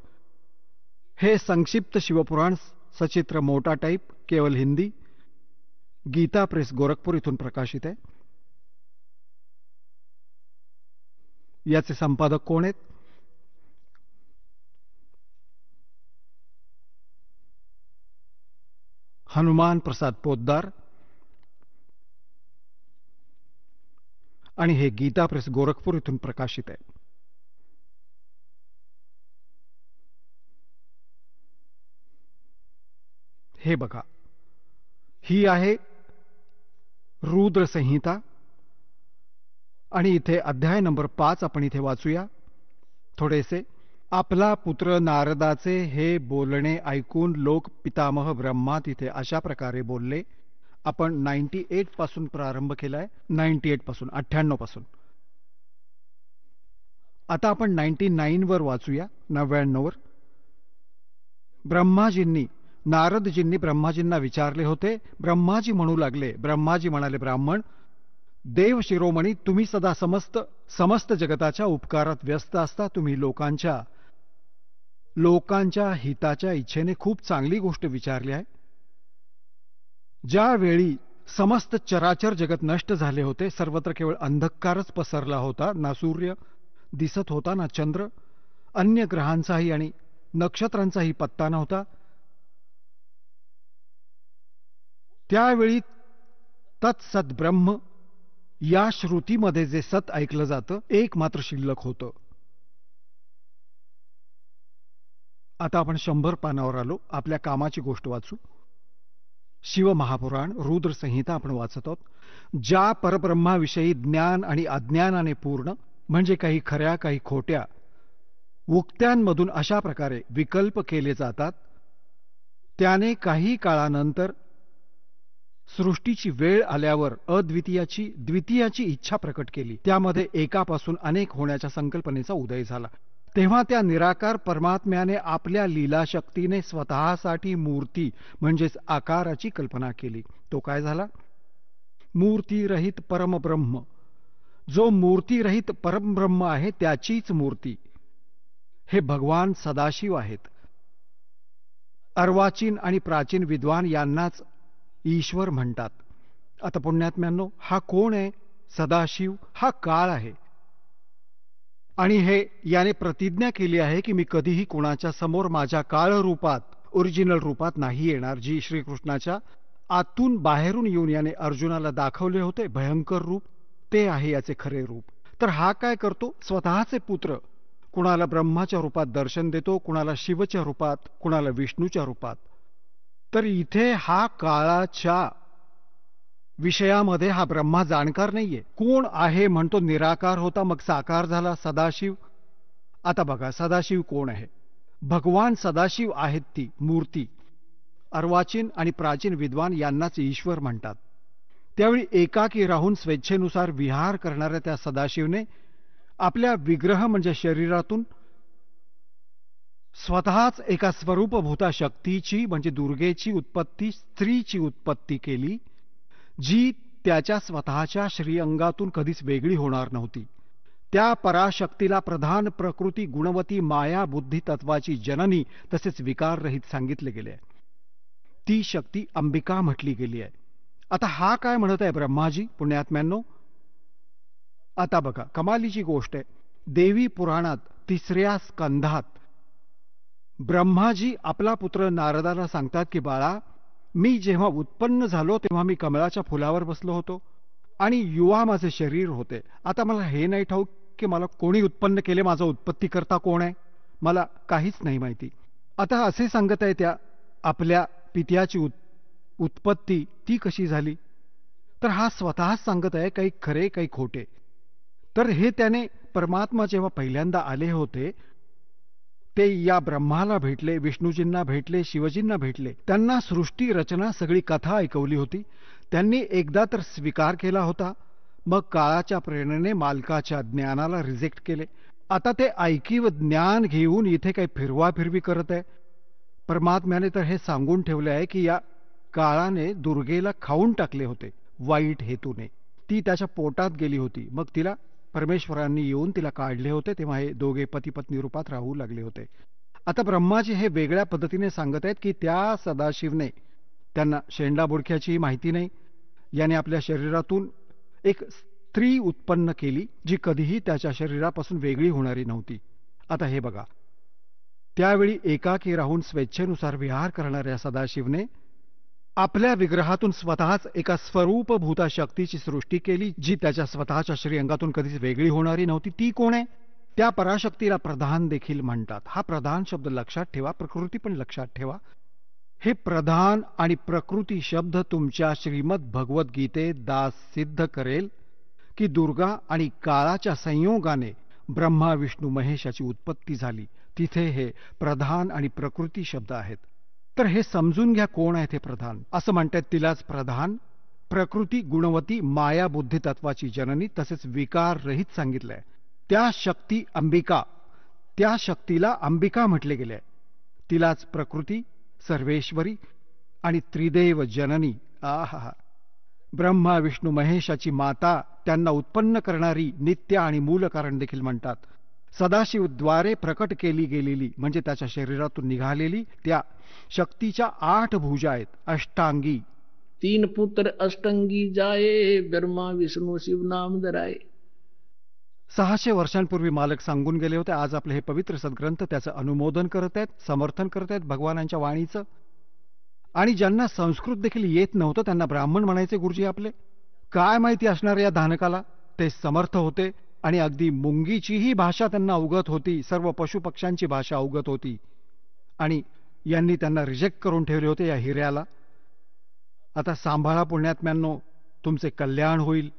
हे संक्षिप्त शिवपुराण सचित्र मोटा टाइप, केवल हिंदी गीता प्रेस गोरखपूर इथून प्रकाशित आहे याचे संपादक कोण आहेत हनुमान प्रसाद पोद्दार आणि हे गीता प्रेस गोरखपूर इथून प्रकाशित आहे हे बघा ही आहे रुद्रसंहिता आणि इथे अध्याय नंबर पाच आपण इथे वाचूया थोडेसे आपला पुत्र नारदाचे हे बोलणे ऐकून लोक पितामह ब्रह्मा तिथे अशा प्रकारे बोलले आपण नाईन्टी एट पासून प्रारंभ केलाय नाईन्टी एट पासून अठ्ठ्याण्णव पासून आता आपण नाईन्टी वर वाचूया वर ब्रह्माजींनी नारदजींनी ब्रह्माजींना विचारले होते ब्रह्माजी म्हणू लागले ब्रह्माजी म्हणाले ब्राह्मण देव शिरोमणी तुम्ही सदा समस्त समस्त जगताच्या उपकारात व्यस्त असता तुम्ही लोकांच्या लोकांच्या हिताच्या इच्छेने खूप चांगली गोष्ट विचारली आहे ज्यावेळी समस्त चराचर जगत नष्ट झाले होते सर्वत्र केवळ अंधकारच पसरला होता ना सूर्य दिसत होता ना चंद्र अन्य ग्रहांचाही आणि नक्षत्रांचाही पत्ता नव्हता त्यावेळी ब्रह्म या श्रुतीमध्ये जे सत ऐकलं जातं एक मात्र शिल्लक होतं आता आपण शंभर पानावर आलो आपल्या कामाची गोष्ट वाचू शिवमहापुराण रुद्र संहिता आपण वाचत आहोत ज्या परब्रह्माविषयी ज्ञान आणि अज्ञानाने पूर्ण म्हणजे काही खऱ्या काही खोट्या उक्त्यांमधून अशा प्रकारे विकल्प केले जातात त्याने काही काळानंतर सृष्टीची वेळ आल्यावर अद्वितीयाची द्वितीयाची इच्छा प्रकट केली त्यामध्ये एकापासून अनेक होण्याच्या संकल्पनेचा उदय झाला तेव्हा त्या निराकार परमात्म्याने आपल्या लीलाशक्तीने स्वतःसाठी मूर्ती म्हणजेच आकाराची कल्पना केली तो काय झाला रहित परमब्रह्म जो मूर्तीरहित परमब्रह्म आहे त्याचीच मूर्ती हे भगवान सदाशिव आहेत अर्वाचीन आणि प्राचीन विद्वान यांनाच ईश्वर म्हणतात आता पुण्यात्म्यांनो हा कोण आहे सदाशिव हा काळ आहे आणि हे याने प्रतिज्ञा केली आहे की मी कधीही कोणाच्या समोर माझ्या काळ रूपात ओरिजिनल रूपात नाही येणार जी श्रीकृष्णाच्या आतून बाहेरून येऊन याने अर्जुनाला दाखवले होते भयंकर रूप ते आहे याचे खरे रूप तर हा काय करतो स्वतःचे पुत्र कुणाला ब्रह्माच्या रूपात दर्शन देतो कुणाला शिवच्या रूपात कुणाला विष्णूच्या रूपात तर इथे हा काळाच्या विषयामध्ये हा ब्रह्मा जाणकार नाहीये कोण आहे म्हणतो निराकार होता मग साकार झाला सदाशिव आता बघा सदाशिव कोण आहे भगवान सदाशिव आहेत ती मूर्ती अर्वाचीन आणि प्राचीन विद्वान यांनाच ईश्वर म्हणतात त्यावेळी एकाकी राहून स्वेच्छेनुसार विहार करणाऱ्या त्या सदाशिवने आपल्या विग्रह म्हणजे शरीरातून स्वतःच एका स्वरूपभूता शक्तीची म्हणजे दुर्गेची उत्पत्ती स्त्रीची उत्पत्ती केली जी त्याच्या स्वतःच्या श्रीअंगातून कधीच वेगळी होणार नव्हती त्या पराशक्तीला प्रधान प्रकृती गुणवती माया बुद्धी तत्वाची जननी तसेच विकाररहित सांगितले गेले आहे ती शक्ती अंबिका म्हटली गेली आहे आता हा काय म्हणत आहे ब्रह्माजी पुण्यात्म्यांनो आता बघा कमालीची गोष्ट आहे देवी पुराणात तिसऱ्या स्कंधात ब्रह्माजी आपला पुत्र नारदाला सांगतात की बाळा मी जेव्हा उत्पन्न झालो तेव्हा मी कमळाच्या फुलावर बसलो होतो आणि युवा माझे शरीर होते आता मला हे नाही ठाऊक की मला कोणी उत्पन्न केले माझा उत्पत्ती करता कोण आहे मला काहीच नाही माहिती आता असे सांगत आहे त्या आपल्या पित्याची उत् उत्पत्ती ती कशी झाली तर हा स्वतःच सांगत आहे काही खरे काही खोटे तर हे त्याने परमात्मा जेव्हा पहिल्यांदा आले होते ते या ब्रह्माला भेटले विष्णूजींना भेटले शिवजींना भेटले त्यांना सृष्टी रचना सगळी कथा ऐकवली होती त्यांनी एकदा तर स्वीकार केला होता मग काळाच्या प्रेरणेने मालकाच्या ज्ञानाला रिजेक्ट केले आता ते ऐकीव ज्ञान घेऊन इथे काही फिरवी करत आहे परमात्म्याने तर हे सांगून ठेवले आहे की या काळाने दुर्गेला खाऊन टाकले होते वाईट हेतूने ती त्याच्या पोटात गेली होती मग तिला परमेश्वरांनी येऊन तिला काढले होते तेव्हा हे दोघे पती पत्नी रूपात राहू लागले होते आता ब्रह्माजी हे वेगळ्या पद्धतीने सांगत आहेत की त्या सदाशिवने त्यांना शेंडा बुडख्याची माहिती नाही याने आपल्या शरीरातून एक स्त्री उत्पन्न केली जी कधीही त्याच्या शरीरापासून वेगळी होणारी नव्हती आता हे बघा त्यावेळी एकाकी राहून स्वेच्छेनुसार विहार करणाऱ्या सदाशिवने आपल्या विग्रहातून स्वतःच एका स्वरूपभूता शक्तीची सृष्टी केली जी त्याच्या स्वतःच्या श्रीअंगातून कधीच वेगळी होणारी नव्हती ती कोण आहे त्या पराशक्तीला प्रधान देखील म्हणतात हा प्रधान शब्द लक्षात ठेवा प्रकृती पण लक्षात ठेवा हे प्रधान आणि प्रकृती शब्द तुमच्या श्रीमद भगवद्गीते दास सिद्ध करेल की दुर्गा आणि काळाच्या संयोगाने ब्रह्मा विष्णू महेशाची उत्पत्ती झाली तिथे हे प्रधान आणि प्रकृती शब्द आहेत तर हे समजून घ्या कोण आहे ते प्रधान असं म्हणतात तिलाच प्रधान प्रकृती गुणवती माया बुद्धी तत्वाची जननी तसेच विकार रहित सांगितलंय त्या शक्ती अंबिका त्या शक्तीला अंबिका म्हटले गेले तिलाच प्रकृती सर्वेश्वरी आणि त्रिदेव जननी आहा ब्रह्मा विष्णू महेशाची माता त्यांना उत्पन्न करणारी नित्य आणि मूल कारण देखील म्हणतात सदाशिवद्वारे प्रकट केली गेलेली म्हणजे त्याच्या शरीरातून निघालेली त्या शक्तीच्या आठ भुजा आहेत अष्टांगी तीन पुत्र अष्टंगी जाये ब्रह्मा विष्णू शिव नाम धराय सहाशे वर्षांपूर्वी मालक सांगून गेले होते आज आपले हे पवित्र सद्ग्रंथ त्याचं अनुमोदन करत आहेत समर्थन करत आहेत भगवानांच्या वाणीचं आणि ज्यांना संस्कृत देखील येत नव्हतं त्यांना ब्राह्मण म्हणायचे गुरुजी आपले काय माहिती असणार या धानकाला ते समर्थ होते आणि अगदी मुंगीचीही भाषा त्यांना अवगत होती सर्व पशुपक्ष्यांची भाषा अवगत होती आणि यांनी त्यांना रिजेक्ट करून ठेवले होते या हिऱ्याला आता सांभाळा पुण्यात्म्यांनो तुमचे कल्याण होईल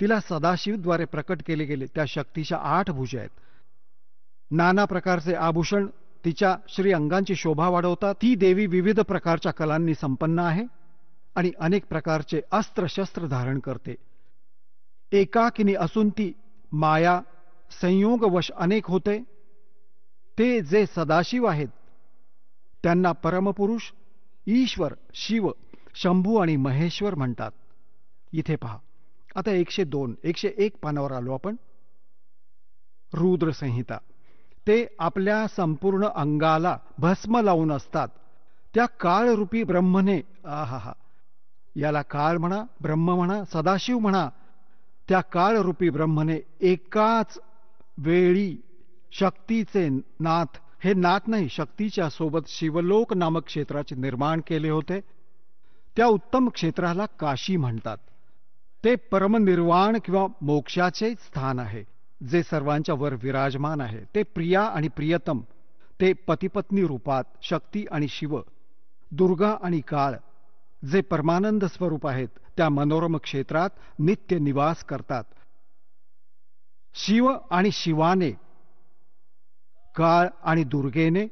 तिला सदाशिवद्वारे प्रकट केले गेले त्या शक्तीच्या आठ भुजा आहेत नाना प्रकारचे आभूषण तिच्या श्री अंगांची शोभा वाढवतात ती देवी विविध प्रकारच्या कलांनी संपन्न आहे आणि अनेक प्रकारचे अस्त्रशस्त्र धारण करते एकाकिनी असून ती माया संयोगवश अनेक होते ते जे सदाशिव आहेत त्यांना परमपुरुष ईश्वर शिव शंभू आणि महेश्वर म्हणतात इथे पहा आता एकशे दोन एकशे एक पानावर आलो आपण रुद्र संहिता ते आपल्या संपूर्ण अंगाला भस्म लावून असतात त्या काळरूपी ब्रह्मने आहा हा याला काळ म्हणा ब्रह्म म्हणा सदाशिव म्हणा त्या काळरूपी ब्रह्मने एकाच वेळी शक्तीचे नाथ हे नाथ नाही शक्तीच्या सोबत शिवलोक नामक क्षेत्राचे निर्माण केले होते त्या उत्तम क्षेत्राला काशी म्हणतात ते परमनिर्वाण किंवा मोक्षाचे स्थान आहे जे सर्वांच्या वर विराजमान आहे ते प्रिया आणि प्रियतम ते पतिपत्नी रूपात शक्ती आणि शिव दुर्गा आणि काळ जे परमानंद स्वरूप आहेत त्या मनोरम क्षेत्रात नित्य निवास करतात शिव आणि शिवाने काळ आणि दुर्गेने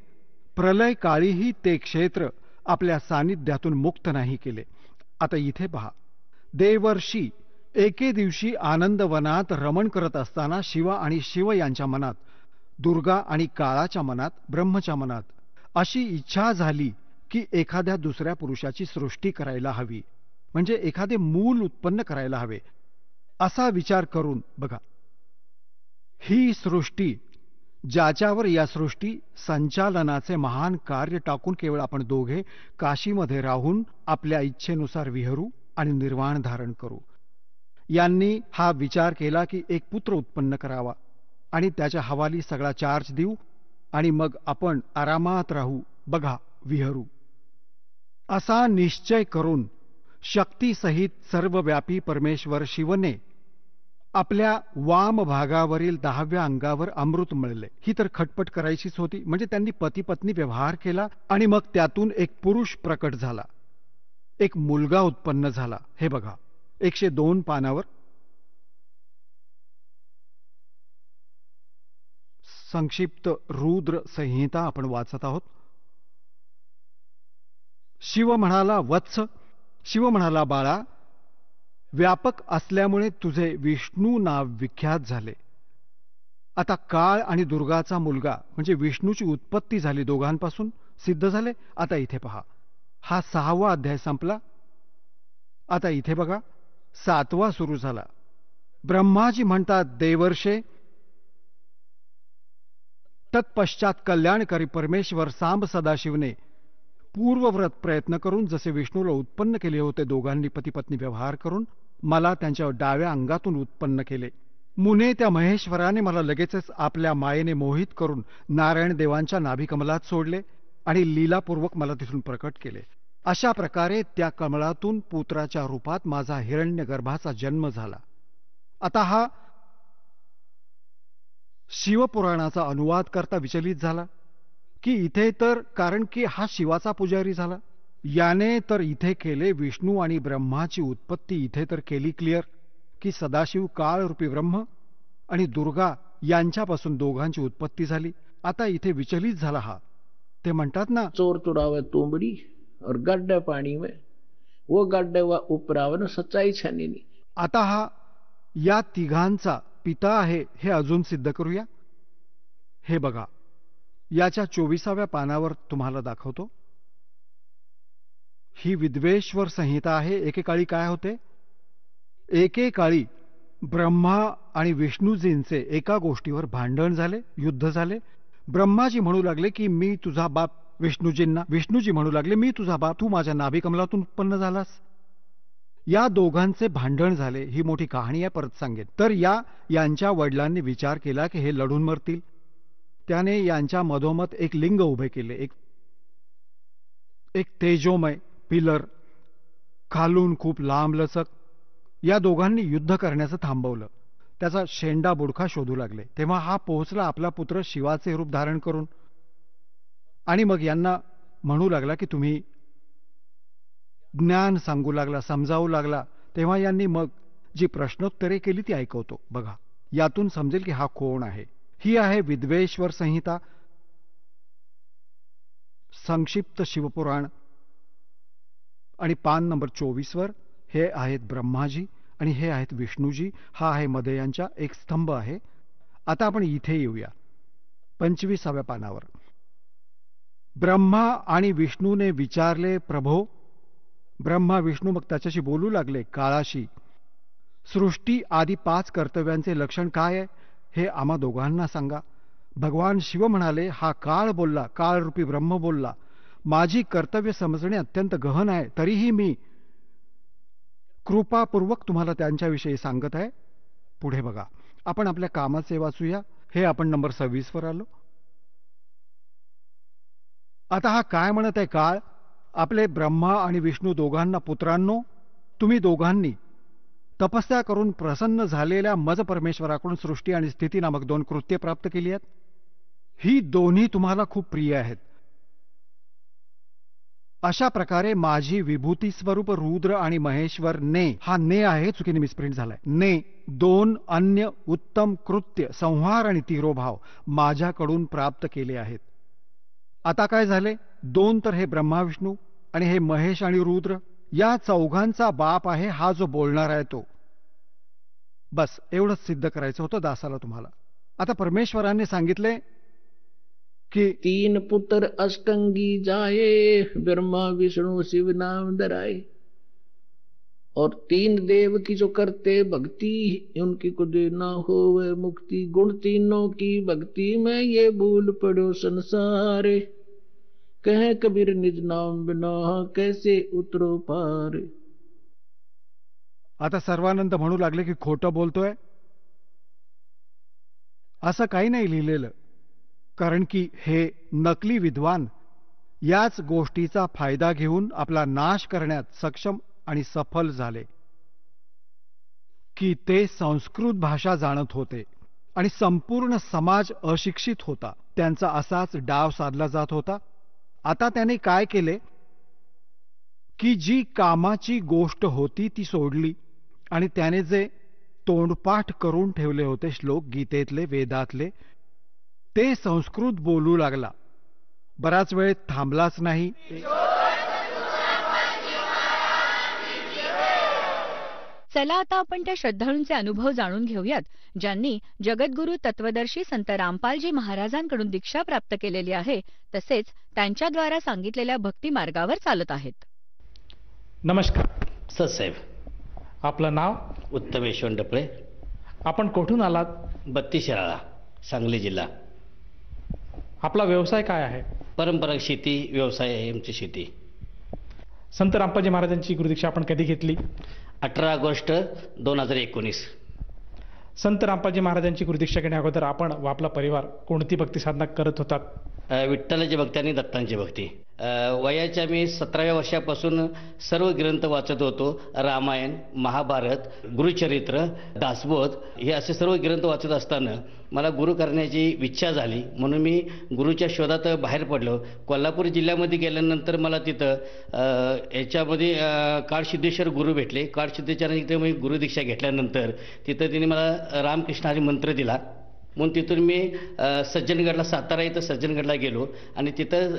प्रलय काळीही ते क्षेत्र आपल्या सानिध्यातून मुक्त नाही केले आता इथे पहा देवर्षी एके दिवशी आनंदवनात रमण करत असताना शिव आणि शिव यांच्या मनात दुर्गा आणि काळाच्या मनात ब्रह्मच्या मनात अशी इच्छा झाली की एखाद्या दुसऱ्या पुरुषाची सृष्टी करायला हवी म्हणजे एखादे मूल उत्पन्न करायला हवे असा विचार करून बघा ही सृष्टी ज्याच्यावर या सृष्टी संचालनाचे महान कार्य टाकून केवळ आपण दोघे काशीमध्ये राहून आपल्या इच्छेनुसार विहरू आणि निर्वाण धारण करू यांनी हा विचार केला की एक पुत्र उत्पन्न करावा आणि त्याच्या हवाली सगळा चार्ज देऊ आणि मग आपण आरामात राहू बघा विहरू असा निश्चय करून शक्तीसहित सर्वव्यापी परमेश्वर शिवने आपल्या वाम भागावरील दहाव्या अंगावर अमृत मिळले ही तर खटपट करायचीच होती म्हणजे त्यांनी पती पत्नी व्यवहार केला आणि मग त्यातून एक पुरुष प्रकट झाला एक मुलगा उत्पन्न झाला हे बघा एकशे दोन पानावर संक्षिप्त रुद्र संहिता आपण वाचत आहोत शिव म्हणाला वत्स शिव म्हणाला बाळा व्यापक असल्यामुळे तुझे विष्णू नाव विख्यात झाले आता काळ आणि दुर्गाचा मुलगा म्हणजे विष्णूची उत्पत्ती झाली दोघांपासून सिद्ध झाले आता इथे पहा हा सहावा अध्याय संपला आता इथे बघा सातवा सुरू झाला ब्रह्माजी म्हणतात देवर्षे तत्पश्चात कल्याणकारी परमेश्वर सांब सदाशिवने पूर्वव्रत प्रयत्न करून जसे विष्णूला उत्पन्न केले होते दोघांनी पतीपत्नी व्यवहार करून मला त्यांच्या डाव्या अंगातून उत्पन्न केले मुने त्या महेश्वराने मला लगेचच आपल्या मायेने मोहित करून नारायण देवांच्या नाभिकमलात सोडले आणि लीलापूर्वक मला तिथून प्रकट केले अशा प्रकारे त्या कमळातून पुत्राच्या रूपात माझा हिरण्य गर्भाचा जन्म झाला आता हा शिवपुराणाचा अनुवाद करता विचलित झाला की इथे तर कारण की हा शिवाचा पुजारी झाला याने तर इथे केले विष्णू आणि ब्रह्माची उत्पत्ती इथे तर केली क्लिअर की सदाशिव काळरूपी ब्रह्म आणि दुर्गा यांच्यापासून दोघांची उत्पत्ती झाली आता इथे विचलित झाला हा ते म्हणतात ना चोर चुराव तोंबडी और पाणी व वो गड्ढे व उपरावन सच्चाई छानिनी आता हा या तिघांचा पिता आहे हे अजून सिद्ध करूया हे बघा याच्या चोवीसाव्या पानावर तुम्हाला दाखवतो ही विद्वेश्वर संहिता आहे एकेकाळी काय होते एकेकाळी ब्रह्मा आणि विष्णूजींचे एका गोष्टीवर भांडण झाले युद्ध झाले ब्रह्माजी म्हणू लागले की मी तुझा बाप विष्णूजींना विष्णूजी म्हणू लागले मी तुझा बाप तू माझ्या नाभिकमलातून उत्पन्न झालास या दोघांचे भांडण झाले ही मोठी कहाणी आहे परत सांगेन तर या यांच्या वडिलांनी विचार केला की हे लढून मरतील त्याने यांच्या मधोमध एक लिंग उभे केले एक एक तेजोमय पिलर खालून खूप लांब लचक या दोघांनी युद्ध करण्याचं थांबवलं त्याचा शेंडा बुडखा शोधू लागले तेव्हा हा पोहोचला आपला पुत्र शिवाचे रूप धारण करून आणि मग यांना म्हणू लागला की तुम्ही ज्ञान सांगू लागला समजावू लागला तेव्हा यांनी मग जी प्रश्नोत्तरे केली ती ऐकवतो बघा यातून समजेल की हा कोण आहे ही आहे विद्वेश्वर संहिता संक्षिप्त शिवपुराण आणि पान नंबर चोवीसवर हे आहेत ब्रह्माजी आणि हे आहेत विष्णूजी हा आहे मदयांचा एक स्तंभ आहे आता आपण इथे येऊया पंचवीसाव्या पानावर ब्रह्मा आणि विष्णूने विचारले प्रभो ब्रह्मा विष्णू मग त्याच्याशी बोलू लागले काळाशी सृष्टी आदी पाच कर्तव्यांचे लक्षण काय आहे हे आम्हा दोघांना सांगा भगवान शिव म्हणाले हा काळ बोलला काळरूपी ब्रह्म बोलला माझी कर्तव्य समजणे अत्यंत गहन आहे तरीही मी कृपापूर्वक तुम्हाला त्यांच्याविषयी सांगत आहे पुढे बघा आपण आपल्या कामाचे वाचूया हे आपण नंबर सव्वीसवर आलो आता हा काय म्हणत आहे काळ आपले ब्रह्मा आणि विष्णू दोघांना पुत्रांनो तुम्ही दोघांनी तपस्या करून प्रसन्न झालेल्या मज परमेश्वराकडून सृष्टी आणि स्थिती नामक दोन कृत्ये प्राप्त केली आहेत ही दोन्ही तुम्हाला खूप प्रिय आहेत अशा प्रकारे माझी विभूती स्वरूप रुद्र आणि महेश्वर ने हा ने आहे चुकीने मिसप्रिंट झालाय ने दोन अन्य उत्तम कृत्य संहार आणि तिरोभाव माझ्याकडून प्राप्त केले आहेत आता काय झाले दोन तर हे ब्रह्मा विष्णू आणि हे महेश आणि रुद्र या चौघांचा बाप आहे हा जो बोलणार आहे तो बस एवढंच सिद्ध करायचं होतं दासाला तुम्हाला आता परमेश्वराने सांगितले की तीन पुत्र अष्टंगी जाए ब्रह्मा विष्णु शिव नाम धराए और तीन देव की जो करते भक्ति उनकी को देना हो मुक्ति गुण तीनों की भक्ति में ये भूल पड़ो संसार कह कबीर निज नाम बिना कैसे उतरो पार आता सर्वानंद म्हणू लागले की खोटं बोलतोय असं काही नाही लिहिलेलं कारण की हे नकली विद्वान याच गोष्टीचा फायदा घेऊन आपला नाश करण्यात सक्षम आणि सफल झाले की ते संस्कृत भाषा जाणत होते आणि संपूर्ण समाज अशिक्षित होता त्यांचा असाच डाव साधला जात होता आता त्याने काय केले की जी कामाची गोष्ट होती ती सोडली आणि त्याने जे तोंडपाठ करून ठेवले होते श्लोक गीतेतले वेदातले ते संस्कृत बोलू लागला बराच वेळ थांबलाच नाही चला आता आपण त्या श्रद्धाळूंचे अनुभव जाणून घेऊयात ज्यांनी जगद्गुरु तत्वदर्शी संत रामपालजी महाराजांकडून दीक्षा प्राप्त केलेली आहे तसेच त्यांच्याद्वारा सांगितलेल्या भक्ती मार्गावर चालत आहेत नमस्कार सत्सैव आपलं नाव उत्तमेश डपळे आपण कुठून आलात बत्तीस सांगली जिल्हा आपला व्यवसाय काय आहे परंपरा शेती व्यवसाय आहे आमची शेती संत रामपाजी महाराजांची गुरुदीक्षा आपण कधी घेतली अठरा ऑगस्ट दोन हजार एकोणीस संत रामपाजी महाराजांची गुरुदीक्षा घेण्या अगोदर आपण व आपला परिवार कोणती भक्ती साधना करत होतात विठ्ठलाची भक्ती आणि दत्तांची भक्ती वयाच्या मी सतराव्या वर्षापासून सर्व ग्रंथ वाचत होतो रामायण महाभारत गुरुचरित्र दासबोध हे असे सर्व ग्रंथ वाचत असताना मला गुरु करण्याची इच्छा झाली म्हणून मी गुरुच्या शोधात बाहेर पडलो कोल्हापूर जिल्ह्यामध्ये गेल्यानंतर मला तिथं याच्यामध्ये काळसिद्धेश्वर गुरु भेटले काळसिद्धेश्वरांनी तिथे मी गुरुदीक्षा घेतल्यानंतर तिथं तिने मला रामकृष्ण हरी मंत्र दिला म्हणून तिथून मी सज्जनगडला सातारा इथं सज्जनगडला गेलो आणि तिथं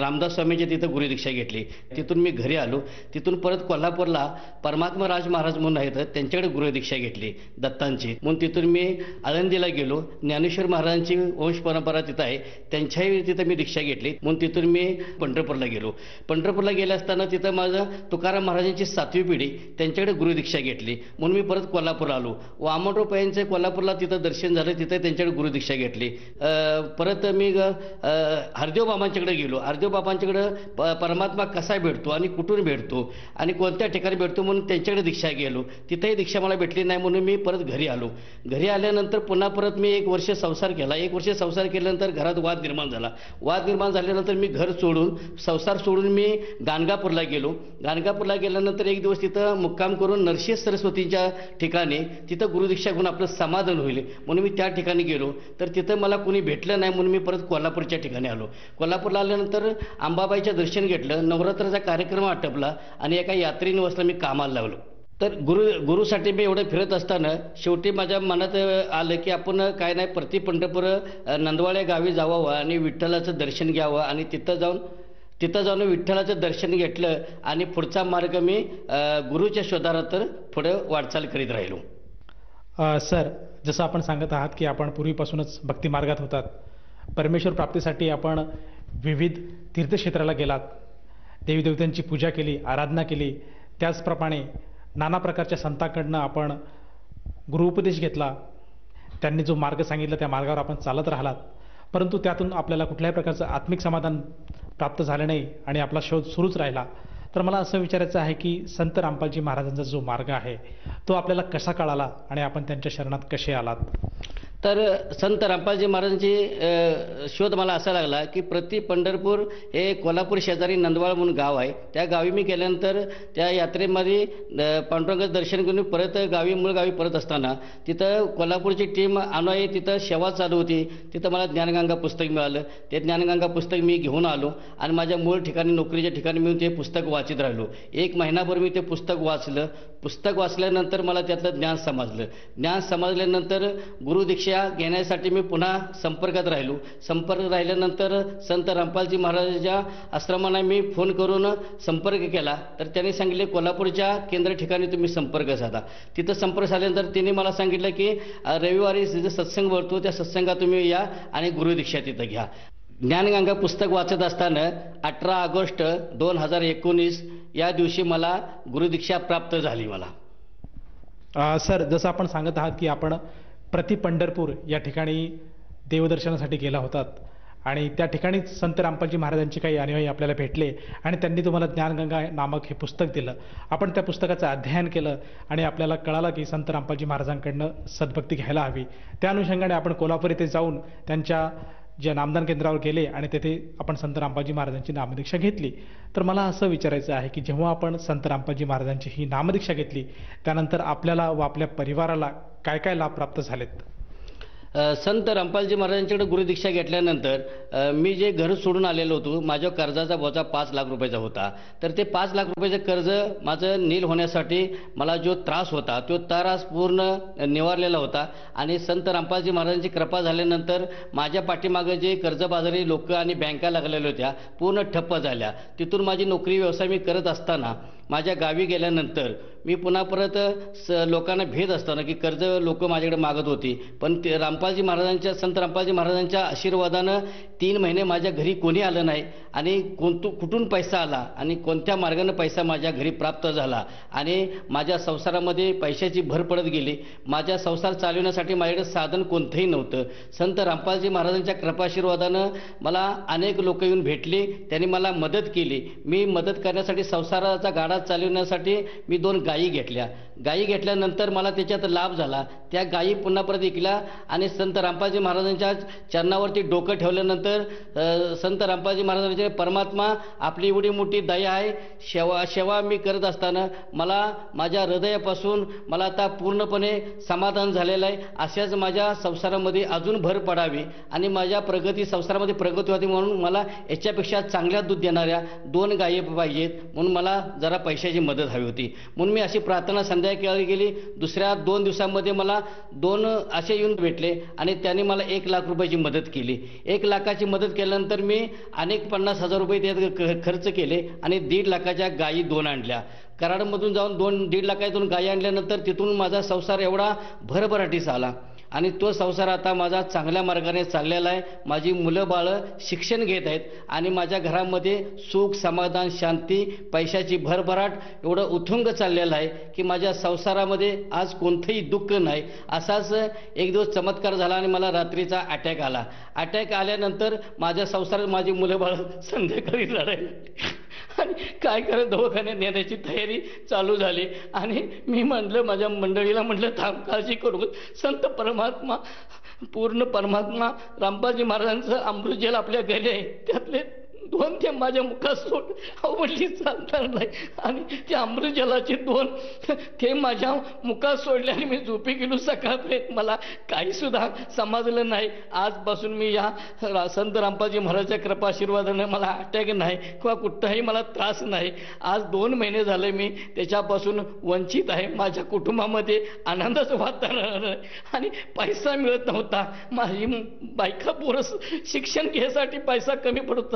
रामदास स्वामींची तिथं गुरुदीक्षा घेतली तिथून मी घरी आलो तिथून परत कोल्हापूरला परमात्मा राज महाराज म्हणून आहेत त्यांच्याकडे गुरुदीक्षा घेतली दत्तांची म्हणून तिथून मी आळंदीला गेलो ज्ञानेश्वर महाराजांची वंश परंपरा तिथं आहे त्यांच्याही तिथं मी दीक्षा घेतली म्हणून तिथून मी पंढरपूरला गेलो पंढरपूरला गेले असताना तिथं माझं तुकाराम महाराजांची सातवी पिढी त्यांच्याकडे गुरुदीक्षा घेतली म्हणून मी परत कोल्हापूरला आलो वामनराव कोल्हापूरला तिथं दर्शन झालं तिथं त्यांच्याकडे गुरुदीक्षा घेतली परत मी हरदेव बाबांच्याकडे गेलो हरदेव बाबांच्याकडं प परमात्मा कसा भेटतो आणि कुठून भेटतो आणि कोणत्या ठिकाणी भेटतो म्हणून त्यांच्याकडे दीक्षा गेलो तिथंही दीक्षा मला भेटली नाही म्हणून मी परत घरी आलो घरी आल्यानंतर पुन्हा परत मी एक वर्ष संसार केला एक वर्ष संसार केल्यानंतर घरात वाद निर्माण झाला वाद निर्माण झाल्यानंतर मी घर सोडून संसार सोडून मी गाणगापूरला गेलो गाणगापूरला गेल्यानंतर एक दिवस तिथं मुक्काम करून नरशी सरस्वतींच्या ठिकाणी तिथं गुरुदीक्षा घेऊन आपलं समाधान होईल म्हणून मी त्या ठिकाणी ठिकाणी गेलो तर तिथं मला कोणी भेटलं नाही म्हणून मी परत कोल्हापूरच्या ठिकाणी आलो कोल्हापूरला आल्यानंतर अंबाबाईचं दर्शन घेतलं नवरात्राचा कार्यक्रम आटपला आणि एका वसला मी कामाला लावलो तर गुरु गुरुसाठी मी एवढं फिरत असताना शेवटी माझ्या मनात आलं की आपण काय नाही प्रति पंढरपूर नंदवाळ्या गावी जावावं आणि विठ्ठलाचं दर्शन घ्यावं आणि तिथं जाऊन तिथं जाऊन विठ्ठलाचं दर्शन घेतलं आणि पुढचा मार्ग मी गुरुच्या शोधाला तर पुढे वाटचाल करीत राहिलो सर जसं आपण सांगत आहात की आपण पूर्वीपासूनच भक्तिमार्गात होतात परमेश्वर प्राप्तीसाठी आपण विविध तीर्थक्षेत्राला गेलात देवीदेवतांची पूजा केली आराधना केली त्याचप्रमाणे नाना प्रकारच्या संतांकडनं आपण गुरुपदेश घेतला त्यांनी जो मार्ग सांगितला त्या मार्गावर आपण चालत राहिलात परंतु त्यातून आपल्याला कुठल्याही प्रकारचं आत्मिक समाधान प्राप्त झालं नाही आणि आपला शोध सुरूच राहिला तर मला असं विचारायचं आहे की संत रामपालजी महाराजांचा जो मार्ग आहे तो आपल्याला कसा कळाला आणि आपण त्यांच्या शरणात कसे आलात तर संत रामपालजी महाराजांची शोध मला असा लागला की प्रति पंढरपूर हे कोल्हापूर शेजारी नंदवाळ म्हणून गाव आहे त्या गावी मी गेल्यानंतर त्या यात्रेमध्ये पांडुरंगाचं दर्शन घेऊन परत गावी मूळ गावी परत असताना तिथं कोल्हापूरची टीम आहे तिथं सेवा चालू होती तिथं मला ज्ञानगंगा पुस्तक मिळालं ते ज्ञानगंगा पुस्तक मी घेऊन आलो आणि माझ्या मूळ ठिकाणी नोकरीच्या ठिकाणी मिळून ते पुस्तक वाचित राहिलो एक महिनाभर मी ते पुस्तक वाचलं पुस्तक वाचल्यानंतर मला त्यातलं ज्ञान समजलं ज्ञान समजल्यानंतर गुरुदीक्षा घेण्यासाठी मी पुन्हा संपर्कात राहिलो संपर्क राहिल्यानंतर संत रामपालजी महाराजांच्या आश्रमाने मी फोन करून संपर्क केला तर त्यांनी सांगितले कोल्हापूरच्या केंद्र ठिकाणी तुम्ही संपर्क साधा तिथं संपर्क झाल्यानंतर तिने मला सांगितलं की रविवारी जे सत्संग भरतो त्या सत्संगात तुम्ही या आणि गुरुदीक्षा तिथं घ्या ज्ञानगंगा पुस्तक वाचत असताना अठरा ऑगस्ट दोन हजार एकोणीस या दिवशी मला गुरुदीक्षा प्राप्त झाली मला सर जसं आपण सांगत आहात की आपण प्रति पंढरपूर या ठिकाणी देवदर्शनासाठी गेला होतात आणि त्या ठिकाणीच संत रामपालजी महाराजांची काही अनुयायी आपल्याला भेटले आणि त्यांनी तुम्हाला ज्ञानगंगा नामक हे पुस्तक दिलं आपण त्या पुस्तकाचं अध्ययन केलं आणि आपल्याला कळालं की संत रामपालजी महाराजांकडनं सद्भक्ती घ्यायला हवी त्या अनुषंगाने आपण कोल्हापूर येथे जाऊन त्यांच्या जे नामदान केंद्रावर गेले आणि तेथे आपण संत रामबाजी महाराजांची नामदीक्षा घेतली तर मला असं विचारायचं आहे की जेव्हा आपण संत रामबाजी महाराजांची ही नामदीक्षा घेतली त्यानंतर आपल्याला व आपल्या परिवाराला काय काय लाभ प्राप्त झालेत संत रामपालजी महाराजांच्याकडे गुरुदीक्षा घेतल्यानंतर मी जे घर सोडून आलेलो होतो माझ्या कर्जाचा बोचा पाच लाख रुपयाचा होता तर ते पाच लाख रुपयाचं कर्ज माझं नील होण्यासाठी मला जो त्रास होता तो त्रास पूर्ण निवारलेला होता आणि संत रामपालजी महाराजांची कृपा झाल्यानंतर माझ्या पाठीमागं जे कर्जबाजारी लोकं आणि बँका लागलेल्या होत्या पूर्ण ठप्प झाल्या तिथून माझी नोकरी व्यवसाय मी करत असताना माझ्या गावी गेल्यानंतर मी पुन्हा परत स लोकांना भेद असताना की कर्ज लोक माझ्याकडे मागत होती पण ते रामपालजी महाराजांच्या संत रामपालजी महाराजांच्या आशीर्वादानं तीन महिने माझ्या घरी कोणी आलं नाही आणि कोणतो कुठून पैसा आला आणि कोणत्या मार्गानं पैसा माझ्या घरी प्राप्त झाला आणि माझ्या संसारामध्ये पैशाची भर पडत गेली माझ्या संसार चालविण्यासाठी माझ्याकडे साधन कोणतंही नव्हतं संत रामपालजी महाराजांच्या कृपाशीर्वादानं मला अनेक लोक येऊन भेटले त्यांनी मला मदत केली मी मदत करण्यासाठी संसाराचा गाडा चालविण्यासाठी मी दोन गायी घेतल्या गायी घेतल्यानंतर मला त्याच्यात लाभ झाला त्या गायी पुन्हा परत विकल्या आणि संत रामपाजी महाराजांच्या चरणावरती डोकं ठेवल्यानंतर संत रामपाजी महाराजांचे परमात्मा आपली एवढी मोठी दया आहे शेवा सेवा मी करत असताना मला माझ्या हृदयापासून मला आता पूर्णपणे समाधान झालेलं आहे अशाच माझ्या संसारामध्ये अजून भर पडावी आणि माझ्या प्रगती संसारामध्ये प्रगती व्हावी म्हणून मला याच्यापेक्षा चांगल्या दूध देणाऱ्या दोन गायी पाहिजेत म्हणून मला जरा पैशाची मदत हवी होती म्हणून मी अशी प्रार्थना संध्या संध्याकाळी केली गेली दुसऱ्या दोन दिवसांमध्ये मला दोन असे येऊन भेटले आणि त्यांनी मला एक लाख रुपयाची मदत केली एक लाखाची मदत केल्यानंतर मी अनेक पन्नास हजार रुपये त्यात खर्च केले आणि दीड लाखाच्या गायी दोन आणल्या कराडमधून जाऊन दोन दीड लाखातून गायी आणल्यानंतर तिथून माझा संसार एवढा भरभराटीस आला आणि तो संसार आता माझा चांगल्या मार्गाने चाललेला आहे माझी मुलं बाळं शिक्षण घेत आहेत आणि माझ्या घरामध्ये सुख समाधान शांती पैशाची भरभराट एवढं उथुंग चाललेलं आहे की माझ्या संसारामध्ये आज कोणतंही दुःख नाही असाच एक दिवस चमत्कार झाला आणि मला रात्रीचा अटॅक आला अटॅक आल्यानंतर माझ्या संसारात माझी मुलं बाळं संध्याकाळी लढायला आणि काय करत दवाखान्यात नेण्याची तयारी चालू झाली आणि मी म्हटलं माझ्या मंडळीला म्हटलं थांब काळजी करून संत परमात्मा पूर्ण परमात्मा रामबाजी महाराजांचं जेल आपल्या घरी आहे त्यातले दोन ते माझ्या मुखात सोड आवडली चालणार नाही आणि ते अमृतजलाचे दोन ते माझ्या मुखात सोडले आणि मी झोपी गेलो सकाळपर्यंत मला काहीसुद्धा समजलं नाही आजपासून मी या संत रामपाजी महाराजच्या आशीर्वादाने मला अटॅक नाही किंवा कुठंही मला त्रास नाही आज दोन महिने झाले मी त्याच्यापासून वंचित आहे माझ्या कुटुंबामध्ये आनंदाचं वातावरण आणि पैसा मिळत नव्हता माझी बायका पोरस शिक्षण घ्यायसाठी पैसा कमी पडत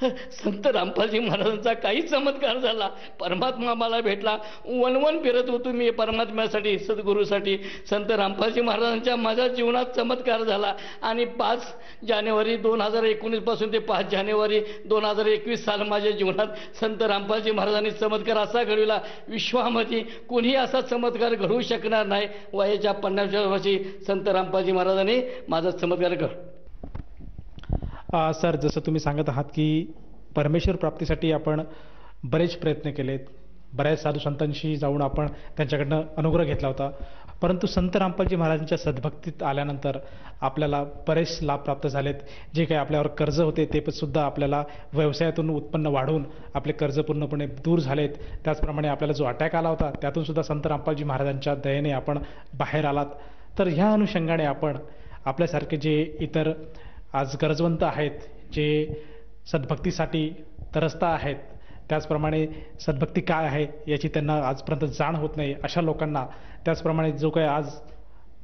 संत रामपालजी महाराजांचा काही चमत्कार झाला परमात्मा मला भेटला वनवन फिरत होतो मी परमात्म्यासाठी सद्गुरूसाठी संत रामपालजी महाराजांच्या माझ्या जीवनात चमत्कार झाला आणि पाच जानेवारी दोन हजार एकोणीसपासून ते पाच जानेवारी दोन हजार एकवीस साल माझ्या जीवनात संत रामपालजी महाराजांनी चमत्कार असा घडविला विश्वामध्ये कोणीही असा चमत्कार घडवू शकणार नाही वयाच्या पन्नास वर्षी संत रामपालजी महाराजांनी माझा चमत्कार घड सर जसं तुम्ही सांगत आहात की परमेश्वर प्राप्तीसाठी आपण बरेच प्रयत्न केलेत बऱ्याच साधू संतांशी जाऊन आपण त्यांच्याकडनं अनुग्रह घेतला होता परंतु संत रामपालजी महाराजांच्या सद्भक्तीत आल्यानंतर आपल्याला बरेच लाभ प्राप्त झालेत जे काही आपल्यावर कर्ज होते ते पण सुद्धा आपल्याला व्यवसायातून उत्पन्न वाढवून आपले कर्ज पूर्णपणे दूर झालेत त्याचप्रमाणे आपल्याला जो अटॅक आला होता त्यातून सुद्धा संत रामपालजी महाराजांच्या दयेने आपण बाहेर आलात तर ह्या अनुषंगाने आपण आपल्यासारखे जे इतर आज गरजवंत आहेत जे सद्भक्तीसाठी तरसता आहेत त्याचप्रमाणे सद्भक्ती काय आहे याची त्यांना आजपर्यंत जाण होत नाही अशा लोकांना त्याचप्रमाणे जो काही आज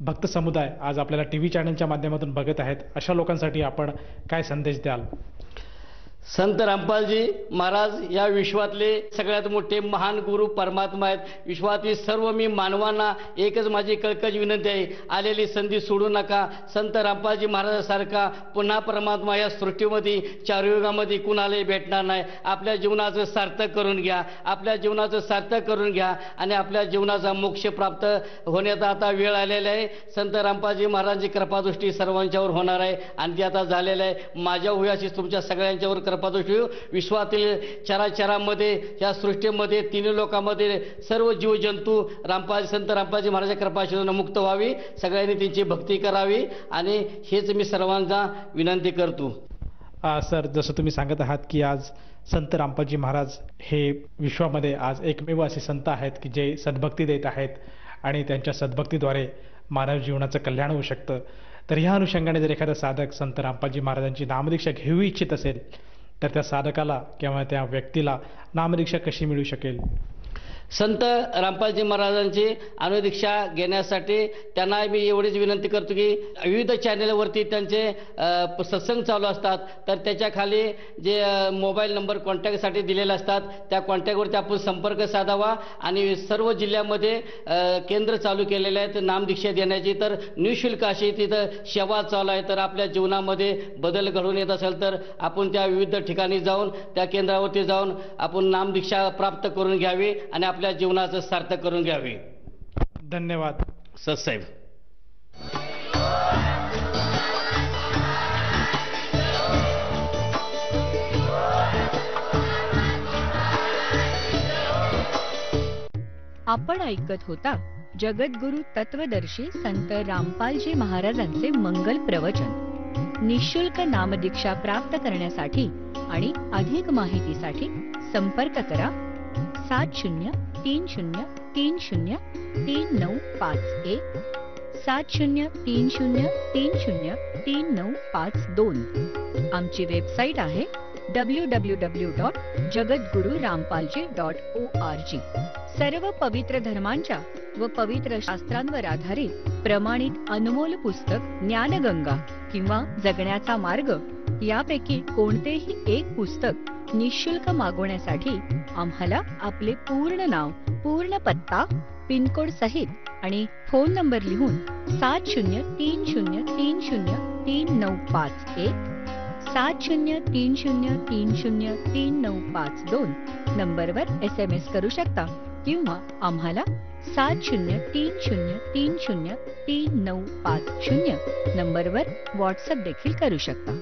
भक्त समुदाय आज आपल्याला टी व्ही चॅनलच्या माध्यमातून बघत आहेत अशा लोकांसाठी आपण काय संदेश द्याल संत रामपालजी महाराज या विश्वातले सगळ्यात मोठे महान गुरु परमात्मा आहेत विश्वातील सर्व मी मानवांना एकच माझी कळकज विनंती आहे आलेली संधी सोडू नका संत रामपालजी महाराजासारखा पुन्हा परमात्मा या सृष्टीमध्ये चारयुगामध्ये कुणालाही भेटणार नाही आपल्या जीवनाचं सार्थक करून घ्या आपल्या जीवनाचं सार्थक करून घ्या आणि आपल्या जीवनाचा मोक्ष प्राप्त होण्याचा आता वेळ आलेला आहे संत रामपालजी महाराजांची कृपादृष्टी सर्वांच्यावर होणार आहे आणि ती आता झालेलं आहे माझ्या उयाशी तुमच्या सगळ्यांच्यावर विश्वातील चराचरामध्ये या सृष्टीमध्ये तिन्ही लोकांमध्ये सर्व जीवजंतू रामपाजी संत रामपाजी महाराज कृपाशीनं मुक्त व्हावी सगळ्यांनी त्यांची भक्ती करावी आणि हेच मी सर्वांना विनंती करतो सर जसं तुम्ही सांगत आहात की आज संत रामपाजी महाराज हे विश्वामध्ये आज एकमेव असे संत आहेत की जे सद्भक्ती देत आहेत आणि त्यांच्या सद्भक्तीद्वारे मानव जीवनाचं कल्याण होऊ शकतं तर ह्या अनुषंगाने जर एखादा साधक संत रामपाजी महाराजांची नामदीक्षा घेऊ इच्छित असेल तर त्या साधकाला किंवा त्या व्यक्तीला नामरिक्षा कशी मिळू शकेल संत रामपालजी महाराजांची अनुदीक्षा घेण्यासाठी त्यांना मी एवढीच विनंती करतो की विविध चॅनेलवरती त्यांचे सत्संग चालू असतात तर त्याच्या खाली जे मोबाईल नंबर कॉन्टॅक्टसाठी दिलेले असतात त्या कॉन्टॅक्टवरती आपण संपर्क साधावा आणि सर्व जिल्ह्यामध्ये केंद्र चालू केलेले आहेत नामदीक्षा देण्याची तर निशुल्क अशी तिथं सेवा चालू आहे तर आपल्या जीवनामध्ये बदल घडून येत असेल तर आपण त्या विविध ठिकाणी जाऊन त्या केंद्रावरती जाऊन आपण नामदीक्षा प्राप्त करून घ्यावी आणि आप आपल्या जीवनाचं सार्थक करून घ्यावे धन्यवाद सत्साहेब आपण ऐकत होता जगद्गुरु तत्वदर्शी संत रामपालजी महाराजांचे मंगल प्रवचन निशुल्क नामदीक्षा प्राप्त करण्यासाठी आणि अधिक माहितीसाठी संपर्क करा सात शून्य तीन शून्य तीन शून्य तीन नऊ पाच एक सात शून्य तीन शून्य तीन शून्य तीन नऊ पाच दोन आमची वेबसाईट आहे डब्ल्यू डब्ल्यू डब्ल्यू डॉट जगद्गुरु रामपालजी डॉट ओ आर जी सर्व पवित्र धर्मांच्या व पवित्र शास्त्रांवर आधारित प्रमाणित अनमोल पुस्तक ज्ञानगंगा किंवा जगण्याचा मार्ग यापैकी कोणतेही एक पुस्तक निशुल्क मागवण्यासाठी आम्हाला आपले पूर्ण नाव पूर्ण पत्ता पिनकोड सहित आणि फोन नंबर लिहून सात शून्य तीन शून्य तीन शून्य तीन नऊ पाच एक सात शून्य तीन शून्य तीन शून्य तीन नऊ पाच दोन नंबरवर एस एम एस करू शकता किंवा आम्हाला सात शून्य तीन शून्य तीन शून्य तीन नऊ पाच शून्य नंबरवर व्हॉट्सअप देखील करू शकता